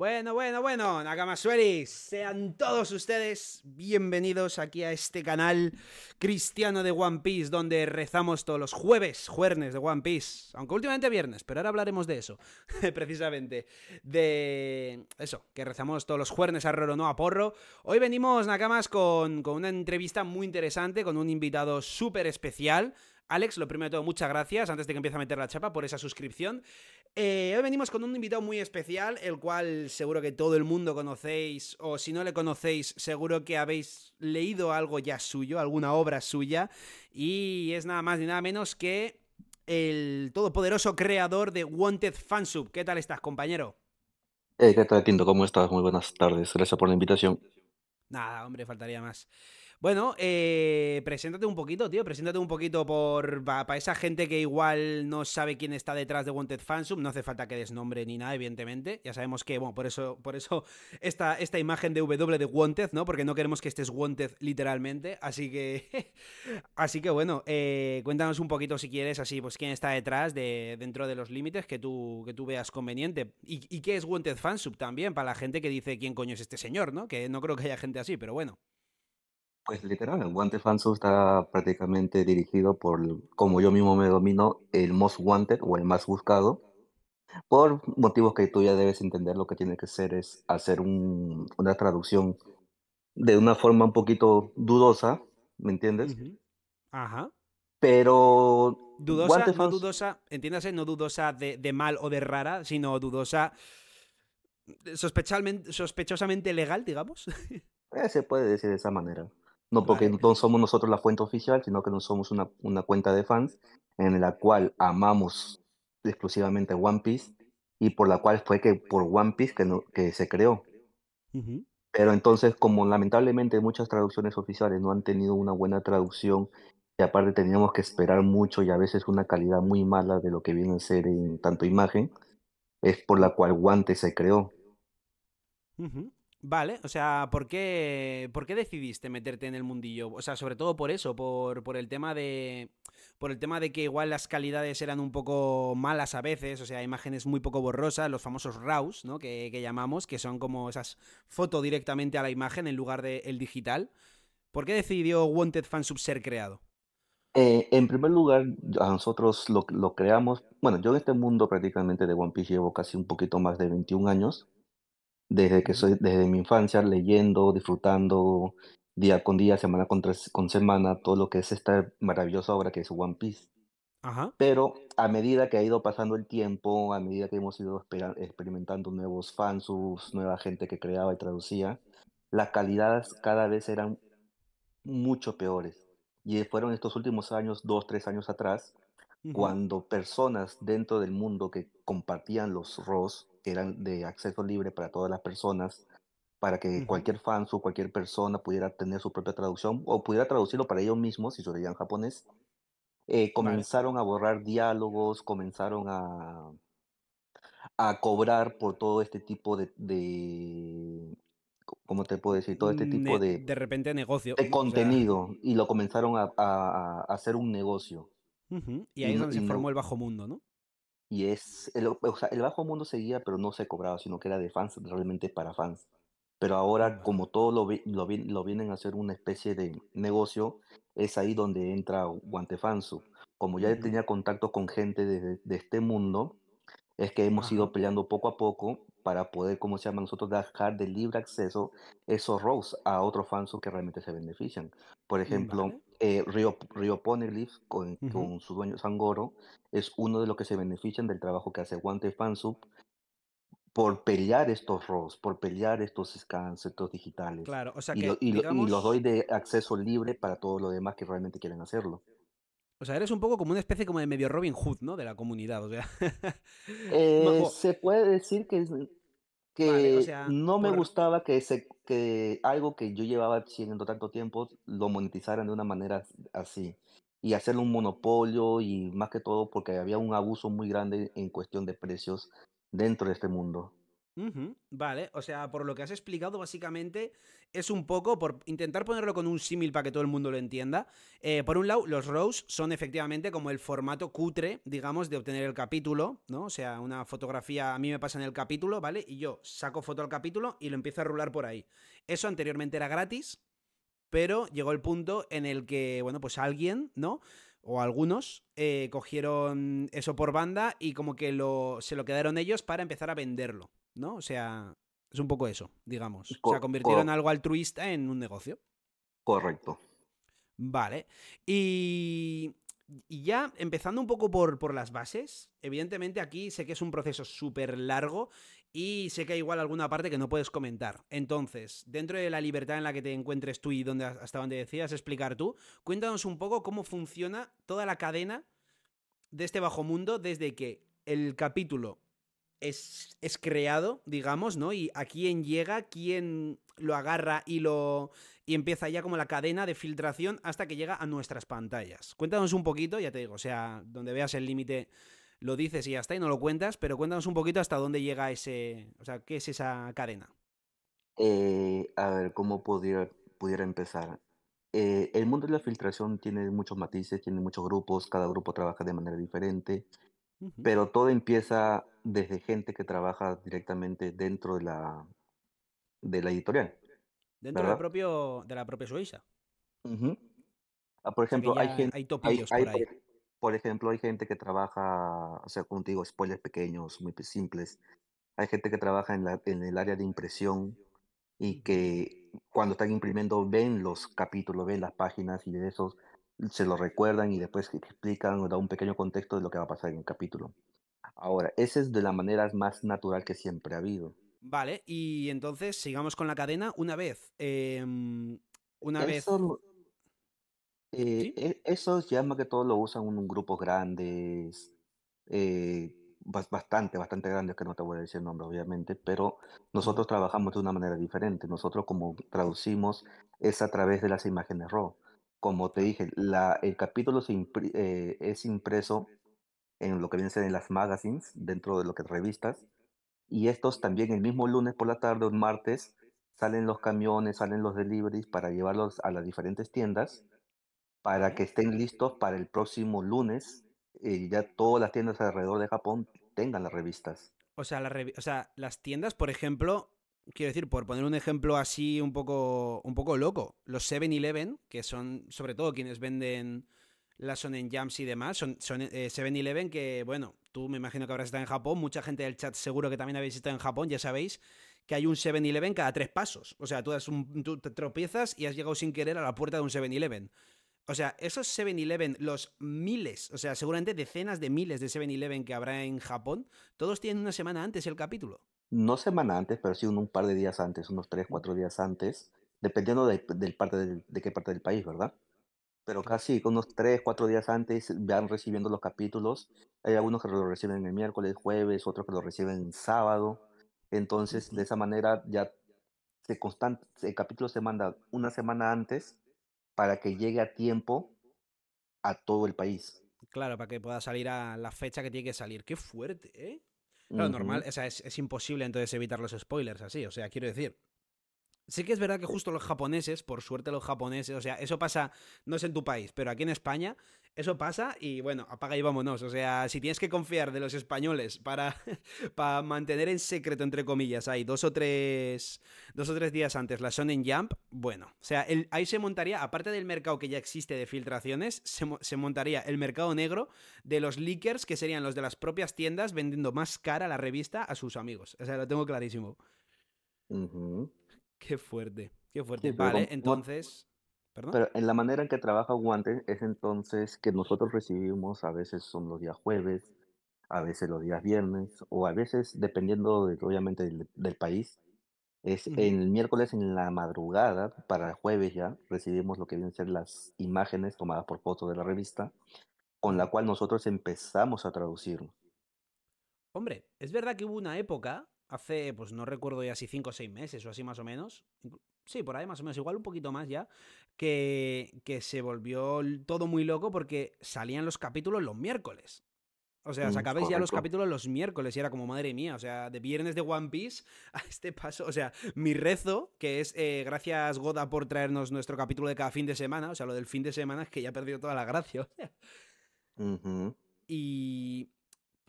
Bueno, bueno, bueno, Nakamasueris, sean todos ustedes bienvenidos aquí a este canal cristiano de One Piece, donde rezamos todos los jueves, juernes de One Piece, aunque últimamente viernes, pero ahora hablaremos de eso, precisamente, de eso, que rezamos todos los jueves a Roro, no a Porro. Hoy venimos, Nakamas, con, con una entrevista muy interesante, con un invitado súper especial, Alex, lo primero de todo, muchas gracias, antes de que empiece a meter la chapa, por esa suscripción. Eh, hoy venimos con un invitado muy especial, el cual seguro que todo el mundo conocéis, o si no le conocéis, seguro que habéis leído algo ya suyo, alguna obra suya, y es nada más ni nada menos que el todopoderoso creador de Wanted Fansub. ¿Qué tal estás, compañero? Hey, eh, ¿qué tal, Tinto? ¿Cómo estás? Muy buenas tardes. Gracias por la invitación. Nada, hombre, faltaría más. Bueno, eh, preséntate un poquito, tío. Preséntate un poquito por para esa gente que igual no sabe quién está detrás de Wanted Fansub. No hace falta que desnombre ni nada, evidentemente. Ya sabemos que, bueno, por eso, por eso esta, esta imagen de W de Wanted, ¿no? Porque no queremos que estés Wanted literalmente. Así que. así que bueno, eh, cuéntanos un poquito si quieres, así, pues quién está detrás de, dentro de los límites que tú, que tú veas conveniente. ¿Y, y qué es Wanted Fansub también? Para la gente que dice quién coño es este señor, ¿no? Que no creo que haya gente así, pero bueno. Pues literal, el Wanted Fansu está prácticamente dirigido por, como yo mismo me domino, el most wanted o el más buscado, por motivos que tú ya debes entender lo que tiene que ser es hacer un, una traducción de una forma un poquito dudosa, ¿me entiendes? Ajá. Pero... Dudosa, no dudosa, entiéndase, no dudosa de, de mal o de rara, sino dudosa eh, sospechosamente legal, digamos. Eh, se puede decir de esa manera. No, porque no somos nosotros la fuente oficial, sino que no somos una, una cuenta de fans en la cual amamos exclusivamente One Piece y por la cual fue que por One Piece que, que se creó. Pero entonces, como lamentablemente muchas traducciones oficiales no han tenido una buena traducción y aparte teníamos que esperar mucho y a veces una calidad muy mala de lo que viene a ser en tanto imagen, es por la cual Guante se creó. Vale, o sea, ¿por qué, decidiste meterte en el mundillo? O sea, sobre todo por eso, por, el tema de. Por el tema de que igual las calidades eran un poco malas a veces, o sea, imágenes muy poco borrosas, los famosos RAWs, ¿no? Que, llamamos, que son como esas fotos directamente a la imagen en lugar del digital. ¿Por qué decidió Wanted Fansub ser creado? Eh, en primer lugar, a nosotros lo, lo, creamos. Bueno, yo en este mundo prácticamente de One Piece llevo casi un poquito más de 21 años desde que soy, desde mi infancia, leyendo, disfrutando día con día, semana con, con semana, todo lo que es esta maravillosa obra que es One Piece. Pero a medida que ha ido pasando el tiempo, a medida que hemos ido experimentando nuevos fans nueva gente que creaba y traducía, las calidades cada vez eran mucho peores. Y fueron estos últimos años, dos, tres años atrás, cuando personas dentro del mundo que compartían los ROSS, eran de acceso libre para todas las personas, para que cualquier fan o cualquier persona pudiera tener su propia traducción o pudiera traducirlo para ellos mismos si se en japonés. Eh, comenzaron a borrar diálogos, comenzaron a, a cobrar por todo este tipo de, ¿cómo te puedo decir? Todo este tipo de... De repente negocio. De contenido. Y lo comenzaron a, hacer un negocio. Y ahí es donde se formó el bajo mundo, ¿no? Y es, el, o sea, el bajo mundo seguía, pero no se cobraba, sino que era de fans, realmente para fans. Pero ahora, como todo lo, lo, lo vienen a hacer una especie de negocio, es ahí donde entra Guantefansu. Como ya tenía contacto con gente de, de este mundo, es que hemos ido peleando poco a poco para poder, como se llama, nosotros dejar de libre acceso esos roles a otros fans que realmente se benefician. Por mm, ejemplo, eh, Río, con, su dueño Sangoro es uno de los que se benefician del trabajo que hace Guante Fansub por pelear estos roles por pelear estos scans, digitales. Claro, y, los doy de acceso libre para todos los demás que realmente quieren hacerlo. O sea, eres un poco como una especie como de medio Robin Hood, ¿no? De la comunidad, o sea. Eh, se puede decir que no me gustaba que, ese que algo que yo llevaba haciendo tanto tiempo lo monetizaran de una manera así y hacer un monopolio y más que todo porque había un abuso muy grande en cuestión de precios dentro de este mundo vale, o sea, por lo que has explicado, básicamente es un poco, por intentar ponerlo con un símil para que todo el mundo lo entienda, eh, por un lado, los rows son efectivamente como el formato cutre, digamos, de obtener el capítulo, ¿no? O sea, una fotografía a mí me pasa en el capítulo, ¿vale? Y yo saco foto al capítulo y lo empiezo a rular por ahí. Eso anteriormente era gratis, pero llegó el punto en el que, bueno, pues alguien, ¿no? o algunos, eh, cogieron eso por banda y como que se lo quedaron ellos para empezar a venderlo, ¿no? O sea, es un poco eso, digamos. o sea, convirtieron algo altruista en un negocio. Correcto. Vale. Y, ya empezando un poco por, por, las bases, evidentemente aquí sé que es un proceso súper largo y sé que hay igual alguna parte que no puedes comentar. Entonces, dentro de la libertad en la que te encuentres tú y donde hasta donde decías explicar tú, cuéntanos un poco cómo funciona toda la cadena de este bajo mundo desde que el capítulo es, es, creado, digamos, ¿no? Y a quién llega, quién lo agarra y lo. y empieza ya como la cadena de filtración hasta que llega a nuestras pantallas. Cuéntanos un poquito, ya te digo, o sea, donde veas el límite lo dices y hasta ahí y no lo cuentas, pero cuéntanos un poquito hasta dónde llega ese, o sea, qué es esa cadena. Eh, a ver, ¿cómo pudiera, empezar? Eh, el mundo de la filtración tiene muchos matices, tiene muchos grupos, cada grupo trabaja de manera diferente, pero todo empieza desde gente que trabaja directamente dentro de la, de la editorial. Dentro de la, propio, de la propia Suiza. Ah, por ejemplo, hay gente... Hay topillos por ahí. Por ejemplo, hay gente que trabaja, o sea, contigo, spoilers pequeños, muy simples. Hay gente que trabaja en, el área de impresión y que cuando están imprimiendo ven los capítulos, ven las páginas y de esos se los recuerdan y después explican o da un pequeño contexto de lo que va a pasar en el capítulo. Ahora, esa es de la manera más natural que siempre ha habido. Vale, y entonces sigamos con la cadena una vez. Em, una vez. Eh, e, Esos ya que todos lo usan en grupos grandes, eh, bastante, bastante grandes, que no te voy a decir el nombre obviamente, pero nosotros trabajamos de una manera diferente. Nosotros como traducimos es a través de las imágenes RAW. Como te ah. dije, la, el capítulo eh, es impreso en lo que vienen en las magazines, dentro de lo que revistas, y estos también el mismo lunes por la tarde o martes salen los camiones, salen los deliveries para llevarlos a las diferentes tiendas para que estén listos para el próximo lunes. y eh, ya todas las tiendas alrededor de Japón tengan las revistas. O sea, o sea, las tiendas, por ejemplo, quiero decir, por poner un ejemplo así un poco, un poco loco, los 7-Eleven, que son sobre todo quienes venden las Sonen Jams y demás, son, son 7-Eleven eh, que, bueno, tú me imagino que habrás estado en Japón, mucha gente del chat seguro que también habéis estado en Japón, ya sabéis que hay un 7-Eleven cada tres pasos. O sea, tú, das un, tú te tropiezas y has llegado sin querer a la puerta de un 7-Eleven. O sea, esos 7-Eleven, los miles, o sea, seguramente decenas de miles de 7-Eleven que habrá en Japón, todos tienen una semana antes el capítulo. No semana antes, pero sí un, par de días antes, unos 3, 4 días antes, dependiendo de, del parte de qué parte del país, ¿verdad? Pero casi unos 3, 4 días antes van recibiendo los capítulos. Hay algunos que lo reciben el miércoles, jueves, otros que lo reciben sábado. Entonces, de esa manera ya se constante, el capítulo se manda una semana antes para que llegue a tiempo a todo el país. Claro, para que pueda salir a la fecha que tiene que salir. Qué fuerte, ¿eh? Claro, normal, o sea, es, es, imposible entonces evitar los spoilers así, o sea, quiero decir. Sí que es verdad que justo los japoneses, por suerte los japoneses, o sea, eso pasa, no es en tu país, pero aquí en España eso pasa y bueno, apaga y vámonos. O sea, si tienes que confiar de los españoles para, para mantener en secreto, entre comillas, ahí dos o tres, dos o tres días antes la en Jump, bueno, o sea, ahí se montaría, aparte del mercado que ya existe de filtraciones, se, montaría el mercado negro de los leakers, que serían los de las propias tiendas vendiendo más cara la revista a sus amigos. O sea, lo tengo clarísimo. Qué fuerte, qué fuerte. vale, entonces... Pero en la manera en que trabaja Guantes es entonces que nosotros recibimos, a veces son los días jueves, a veces los días viernes, o a veces, dependiendo obviamente del, país, es el miércoles en la madrugada, para el jueves ya, recibimos lo que vienen a ser las imágenes tomadas por foto de la revista, con la cual nosotros empezamos a traducir. Hombre, es verdad que hubo una época, hace, pues no recuerdo ya si cinco o seis meses o así más o menos, sí, por ahí más o menos, igual un poquito más ya, que, se volvió todo muy loco porque salían los capítulos los miércoles. O sea, mm, sacabais ya los capítulos los miércoles y era como, madre mía, o sea, de viernes de One Piece a este paso, o sea, mi rezo, que es eh, gracias Goda por traernos nuestro capítulo de cada fin de semana, o sea, lo del fin de semana es que ya ha perdido toda la gracia. Y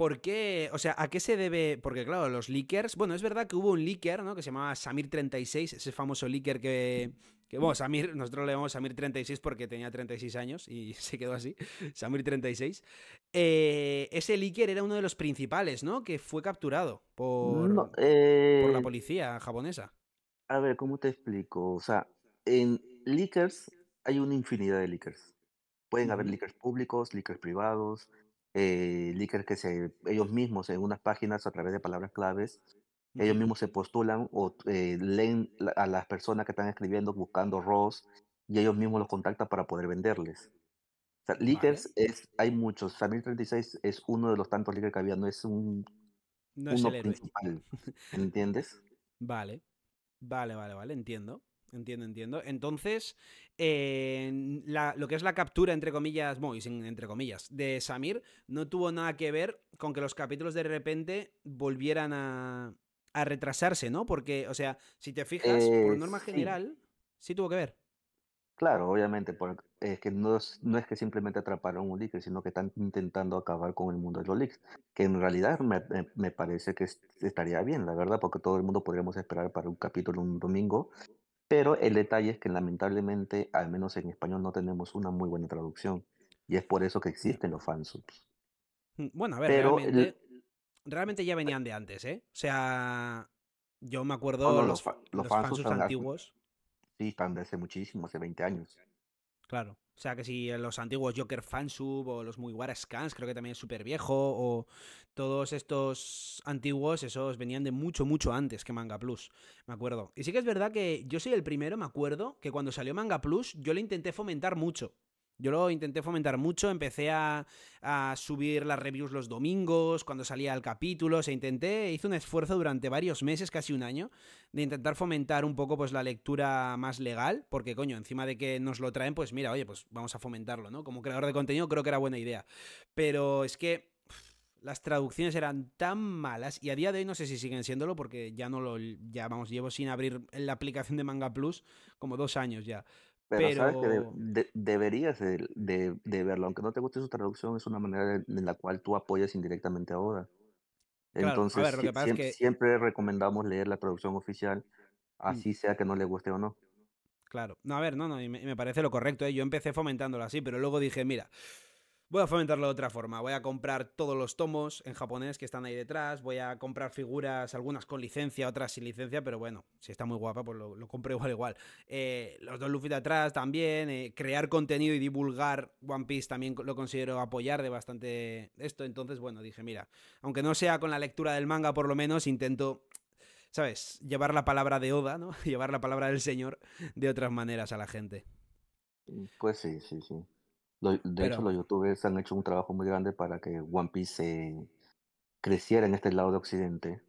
¿Por qué? O sea, ¿a qué se debe? Porque, claro, los leakers. Bueno, es verdad que hubo un leaker, ¿no? Que se llamaba Samir36, ese famoso leaker que. que bueno, Samir, nosotros le llamamos Samir36 porque tenía 36 años y se quedó así. Samir36. Eh, ese leaker era uno de los principales, ¿no? Que fue capturado por, eh, por la policía japonesa. A ver, ¿cómo te explico? O sea, en leakers hay una infinidad de leakers. Pueden haber leakers públicos, leakers privados, eh, que se, ellos mismos en unas páginas a través de palabras claves, ellos mismos se postulan o eh, leen a las personas que están escribiendo buscando ROS y ellos mismos los contactan para poder venderles. O es, hay muchos. Samir 36 es uno de los tantos leakers que había, no es un no es el principal. ¿Entiendes? Vale. Vale, vale, vale, entiendo. Entiendo, entiendo. Entonces, lo que es la captura, entre comillas, entre comillas, de Samir, no tuvo nada que ver con que los capítulos de repente volvieran a, a retrasarse, ¿no? Porque, o sea, si te fijas, por eh, norma general, sí. tuvo que ver. Claro, obviamente, porque es que no, no es que simplemente atraparon un leak, sino que están intentando acabar con el mundo de los leaks, que en realidad me, me parece que estaría bien, la verdad, porque todo el mundo podríamos esperar para un capítulo un domingo pero el detalle es que lamentablemente, al menos en español, no tenemos una muy buena traducción. Y es por eso que existen los fansubs. Mm, bueno, a ver, realmente, ya venían de antes, ¿eh? O sea, yo me acuerdo los, los, fansubs, fansubs antiguos. sí, están de hace muchísimo, hace 20 años. Claro. O sea, que si los antiguos Joker Fansub o los muy Scans, creo que también es súper viejo, o todos estos antiguos, esos venían de mucho, mucho antes que Manga Plus, me acuerdo. Y sí que es verdad que yo soy el primero, me acuerdo, que cuando salió Manga Plus yo lo intenté fomentar mucho. Yo lo intenté fomentar mucho, empecé a, subir las reviews los domingos, cuando salía el capítulo, se intenté, hice un esfuerzo durante varios meses, casi un año, de intentar fomentar un poco pues la lectura más legal, porque coño, encima de que nos lo traen, pues mira, oye, pues vamos a fomentarlo, ¿no? Como creador de contenido creo que era buena idea. Pero es que las traducciones eran tan malas y a día de hoy no sé si siguen siéndolo porque ya no lo ya vamos llevo sin abrir la aplicación de Manga Plus como dos años ya pero, sabes que deberías de, verlo, aunque no te guste su traducción, es una manera en la cual tú apoyas indirectamente ahora. Entonces, siempre, recomendamos leer la traducción oficial, mm. así sea que no le guste o no. Claro, no, a ver, no, no, me, parece lo correcto, ¿eh? yo empecé fomentándolo así, pero luego dije, mira, Voy a fomentarlo de otra forma. Voy a comprar todos los tomos en japonés que están ahí detrás. Voy a comprar figuras, algunas con licencia, otras sin licencia, pero bueno, si está muy guapa, pues lo, lo compro igual, igual. Eh, los dos Luffy de atrás también. Eh, crear contenido y divulgar One Piece también lo considero apoyar de bastante esto. Entonces, bueno, dije, mira, aunque no sea con la lectura del manga, por lo menos intento ¿sabes? Llevar la palabra de Oda, ¿no? Llevar la palabra del Señor de otras maneras a la gente. Pues sí, sí, sí de hecho, los youtubers han hecho un trabajo muy grande para que One Piece creciera en este lado de Occidente.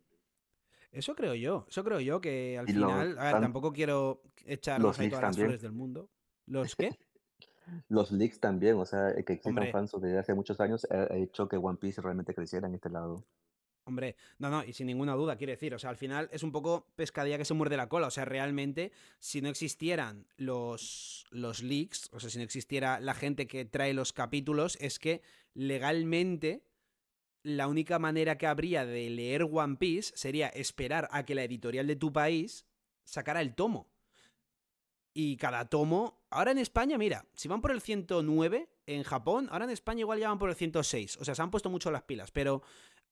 Eso creo yo, eso creo yo que al final, a tampoco quiero echar los a todas del mundo. ¿Los qué? los leaks también, o sea, eh, que existen fans desde hace muchos años, ha hecho que One Piece realmente creciera en este lado. Hombre, no, no, y sin ninguna duda, quiere decir, o sea, al final es un poco pescadilla que se muerde la cola, o sea, realmente, si no existieran los, los leaks, o sea, si no existiera la gente que trae los capítulos, es que legalmente la única manera que habría de leer One Piece sería esperar a que la editorial de tu país sacara el tomo. Y cada tomo, ahora en España, mira, si van por el 109 en Japón, ahora en España igual ya van por el 106, o sea, se han puesto mucho las pilas, pero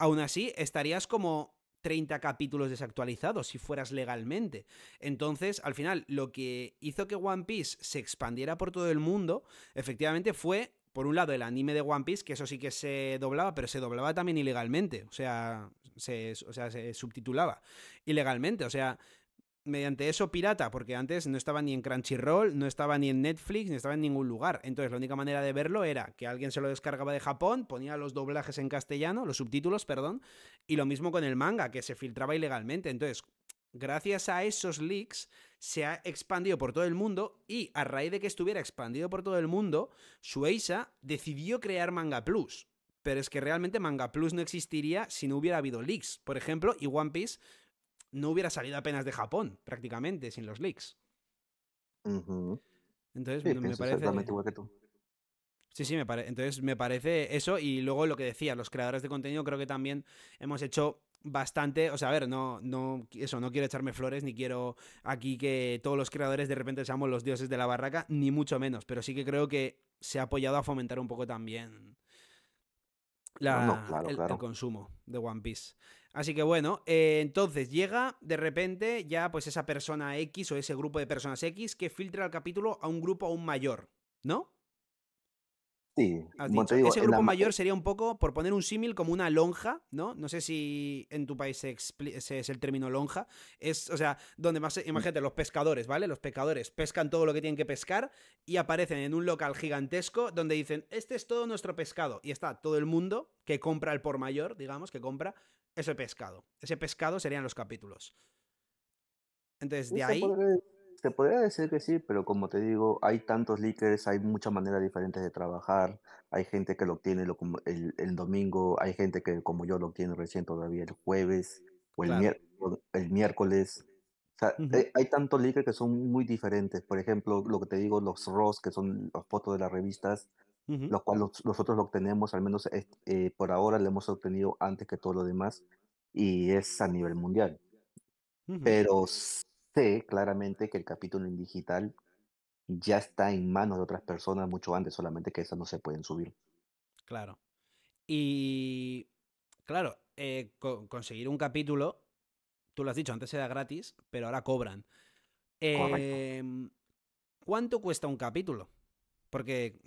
Aún así, estarías como 30 capítulos desactualizados si fueras legalmente. Entonces, al final, lo que hizo que One Piece se expandiera por todo el mundo, efectivamente fue, por un lado, el anime de One Piece, que eso sí que se doblaba, pero se doblaba también ilegalmente, o sea, se, o sea, se subtitulaba ilegalmente, o sea, mediante eso pirata, porque antes no estaba ni en Crunchyroll, no estaba ni en Netflix, ni estaba en ningún lugar. Entonces la única manera de verlo era que alguien se lo descargaba de Japón, ponía los doblajes en castellano, los subtítulos, perdón, y lo mismo con el manga, que se filtraba ilegalmente. Entonces, gracias a esos leaks, se ha expandido por todo el mundo y a raíz de que estuviera expandido por todo el mundo, Shueisha decidió crear Manga Plus. Pero es que realmente Manga Plus no existiría si no hubiera habido leaks. Por ejemplo, y One Piece no hubiera salido apenas de Japón, prácticamente, sin los leaks. Entonces, me, parece. Sí, sí, me parece. Entonces, me parece eso. Y luego lo que decía, los creadores de contenido, creo que también hemos hecho bastante. O sea, a ver, no, no, eso, no quiero echarme flores, ni quiero aquí que todos los creadores de repente seamos los dioses de la barraca, ni mucho menos. Pero sí que creo que se ha apoyado a fomentar un poco también el, consumo de One Piece. Así que bueno, eh, entonces llega de repente ya pues esa persona X o ese grupo de personas X que filtra el capítulo a un grupo aún mayor, ¿no? Sí, ese grupo mayor sería un poco, por poner un símil, como una lonja, ¿no? No sé si en tu país es el término lonja. Es, o sea, donde más, mm. imagínate, los pescadores, ¿vale? Los pescadores pescan todo lo que tienen que pescar y aparecen en un local gigantesco donde dicen, este es todo nuestro pescado. Y está todo el mundo que compra el por mayor, digamos, que compra, ese pescado. Ese pescado serían los capítulos. Entonces, de ahí... Se podría decir que sí, pero como te digo, hay tantos leakers, hay muchas maneras diferentes de trabajar. Hay gente que lo obtiene el, domingo, hay gente que, como yo, lo obtiene recién todavía el jueves o el, miércoles, el miércoles. Eh, hay tantos leakers que son muy diferentes. Por ejemplo, lo que te digo, los Ross que son los fotos de las revistas, lo cual nosotros lo obtenemos, al menos eh, por ahora lo hemos obtenido antes que todo lo demás, y es a nivel mundial. Pero sé claramente que el capítulo en digital ya está en manos de otras personas mucho antes, solamente que esas no se pueden subir. Claro. Y claro, eh, conseguir un capítulo, tú lo has dicho, antes era gratis, pero ahora cobran. Em, ¿Cuánto cuesta un capítulo? Porque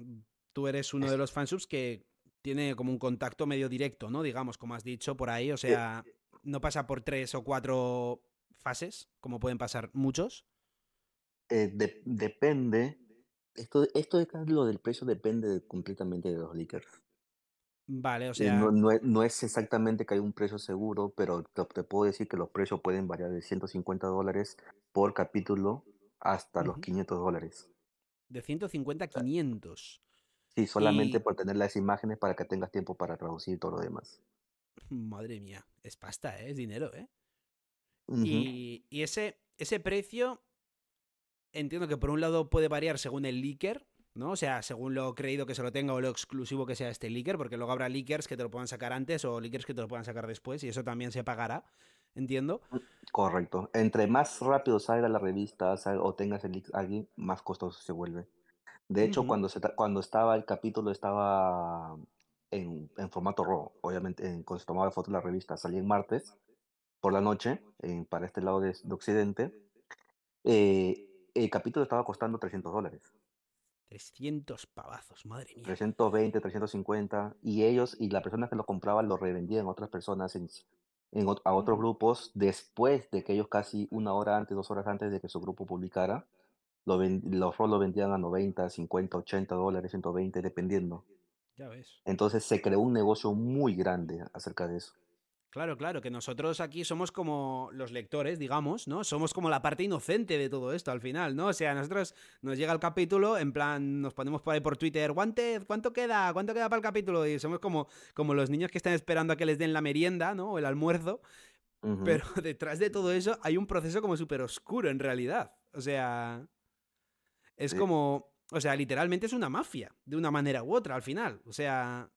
tú eres uno de los fansubs que tiene como un contacto medio directo, ¿no? Digamos, como has dicho por ahí, o sea, no pasa por tres o cuatro fases, como pueden pasar muchos. Eh, depende. Esto, esto de lo del precio depende completamente de los leakers. Vale, o eh, sea. No, es, exactamente que hay un precio seguro, pero te, puedo decir que los precios pueden variar de 150 dólares por capítulo hasta los 500 dólares. De 150 a 500. Ah. Sí, solamente por tener las imágenes para que tengas tiempo para traducir todo lo demás. Madre mía, es pasta, ¿eh? es dinero, ¿eh? y, ese, ese precio, entiendo que por un lado puede variar según el leaker, ¿no? O sea, según lo creído que se lo tenga o lo exclusivo que sea este leaker, porque luego habrá leakers que te lo puedan sacar antes o leakers que te lo puedan sacar después y eso también se pagará, entiendo. Mm, correcto. Entre más rápido salga la revista o tengas el leak, más costoso se vuelve. De hecho, cuando, cuando estaba el capítulo, estaba en, formato raw, obviamente, en, cuando se tomaba foto en la revista, salía en martes por la noche, para este lado de, Occidente. Eh, el capítulo estaba costando 300 dólares. 300 pavazos, madre mía. 320, 350. Y ellos y la persona que lo compraba lo revendían a otras personas, a otros grupos, después de que ellos casi una hora antes, dos horas antes de que su grupo publicara, los ven, lo vendían a 90, 50, 80 dólares, 120, dependiendo. Ya ves. Entonces se creó un negocio muy grande acerca de eso. Claro, claro, que nosotros aquí somos como los lectores, digamos, ¿no? Somos como la parte inocente de todo esto al final, ¿no? O sea, nosotros nos llega el capítulo, en plan, nos ponemos por ahí por Twitter, ¿cuánto queda? ¿Cuánto queda para el capítulo? Y somos como, como los niños que están esperando a que les den la merienda, ¿no? O el almuerzo. Pero detrás de todo eso hay un proceso como súper oscuro en realidad. O sea... Es como, o sea, literalmente es una mafia, de una manera u otra al final. O sea...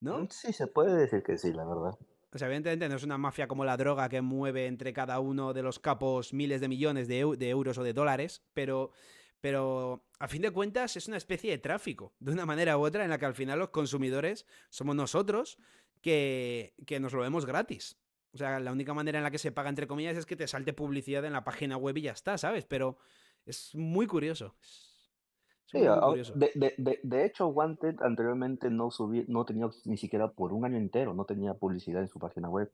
Mm, ¿No? Sí, se puede decir que sí, la verdad. O sea, evidentemente no es una mafia como la droga que mueve entre cada uno de los capos miles de millones de, de euros o de dólares, pero, pero a fin de cuentas es una especie de tráfico, de una manera u otra, en la que al final los consumidores somos nosotros que, que nos lo vemos gratis. O sea, la única manera en la que se paga, entre comillas, es que te salte publicidad en la página web y ya está, ¿sabes? Pero, es muy curioso. sí, De, hecho, Wanted anteriormente no, subí, no tenía ni siquiera por un año entero, no tenía publicidad en su página web.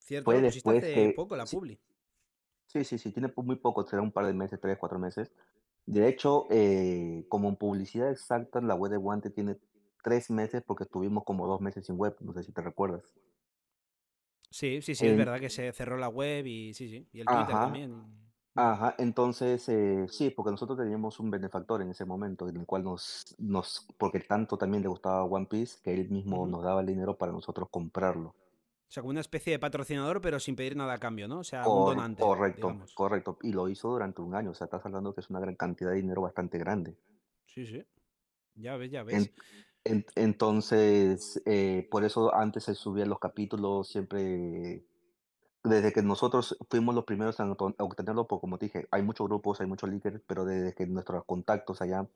Cierto, Fue después que, poco la publi. Sí, sí, sí, tiene muy poco, será un par de meses, tres, cuatro meses. De hecho, eh, como en publicidad exacta, la web de Wanted tiene tres meses porque estuvimos como dos meses sin web, no sé si te recuerdas. Sí, sí, sí, es verdad que se cerró la web y sí, sí, y el Twitter también. Ajá, entonces eh, sí, porque nosotros teníamos un benefactor en ese momento, en el cual nos, nos, porque tanto también le gustaba One Piece, que él mismo nos daba el dinero para nosotros comprarlo. O sea, como una especie de patrocinador, pero sin pedir nada a cambio, ¿no? O sea, un donante. Correcto, correcto. Y lo hizo durante un año, o sea, estás hablando que es una gran cantidad de dinero bastante grande. Sí, sí. Ya ves, ya ves. entonces, eh, por eso antes se subían los capítulos siempre desde que nosotros fuimos los primeros en obtenerlo, porque como te dije, hay muchos grupos, hay muchos líderes, pero desde que nuestros contactos allá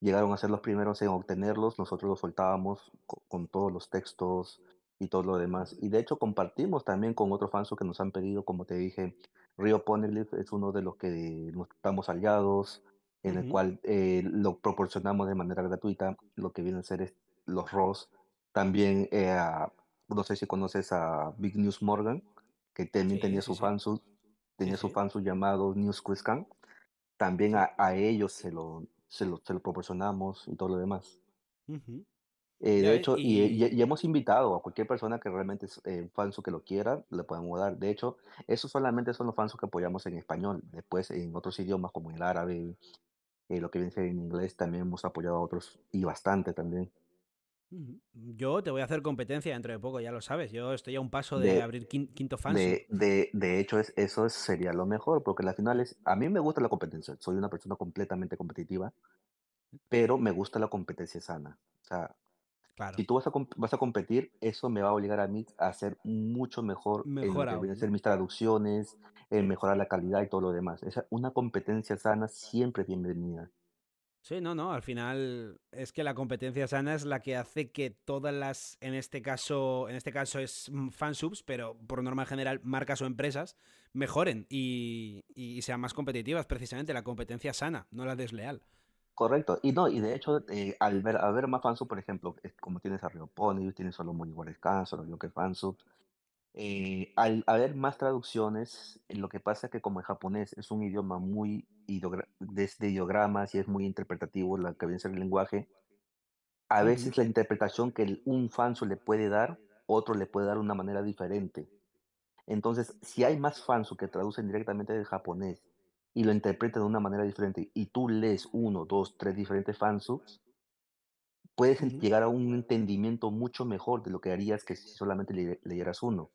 llegaron a ser los primeros en obtenerlos, nosotros los soltábamos con, todos los textos y todo lo demás. Y de hecho compartimos también con otros fans que nos han pedido, como te dije, Río Poneglyph es uno de los que nos estamos aliados, en el cual eh, lo proporcionamos de manera gratuita, lo que vienen a ser los ROS. También, eh, no sé si conoces a Big News Morgan que también tenía su fansu tenía su llamado News Quiz También a, ellos se lo, se, lo, proporcionamos y todo lo demás. Eh, de hecho, y... hemos invitado a cualquier persona que realmente es eh, fansu que lo quiera, le podemos dar. De hecho, esos solamente son los fansu que apoyamos en español. Después, en otros idiomas como el árabe, eh, lo que viene en inglés, también hemos apoyado a otros y bastante también. Yo te voy a hacer competencia dentro de poco, ya lo sabes. Yo estoy a un paso de, abrir quinto fan. De, de, hecho, es, eso sería lo mejor, porque final es A mí me gusta la competencia. Soy una persona completamente competitiva, pero me gusta la competencia sana. O sea, si tú vas a, vas a competir, eso me va a obligar a mí a ser mucho mejor, mejor en hacer mis traducciones, en mejorar la calidad y todo lo demás. Es una competencia sana siempre bienvenida. Sí, no, no, al final es que la competencia sana es la que hace que todas las, en este caso, en este caso es mm, fansubs, pero por norma general marcas o empresas mejoren y, y sean más competitivas, precisamente la competencia sana, no la desleal. Correcto, y no, y de hecho, eh, al, ver, al ver más fansubs, por ejemplo, como tienes a Rio Pony, tienes a los lo Solo que fansub, eh, al haber más traducciones, lo que pasa es que como el japonés es un idioma muy de ideogramas y es muy interpretativo la que viene el lenguaje, a veces la interpretación que un fanso le puede dar, otro le puede dar de una manera diferente. Entonces, si hay más fansu que traducen directamente del japonés y lo interpretan de una manera diferente, y tú lees uno, dos, tres diferentes fansubs, puedes llegar a un entendimiento mucho mejor de lo que harías que si solamente leyeras uno.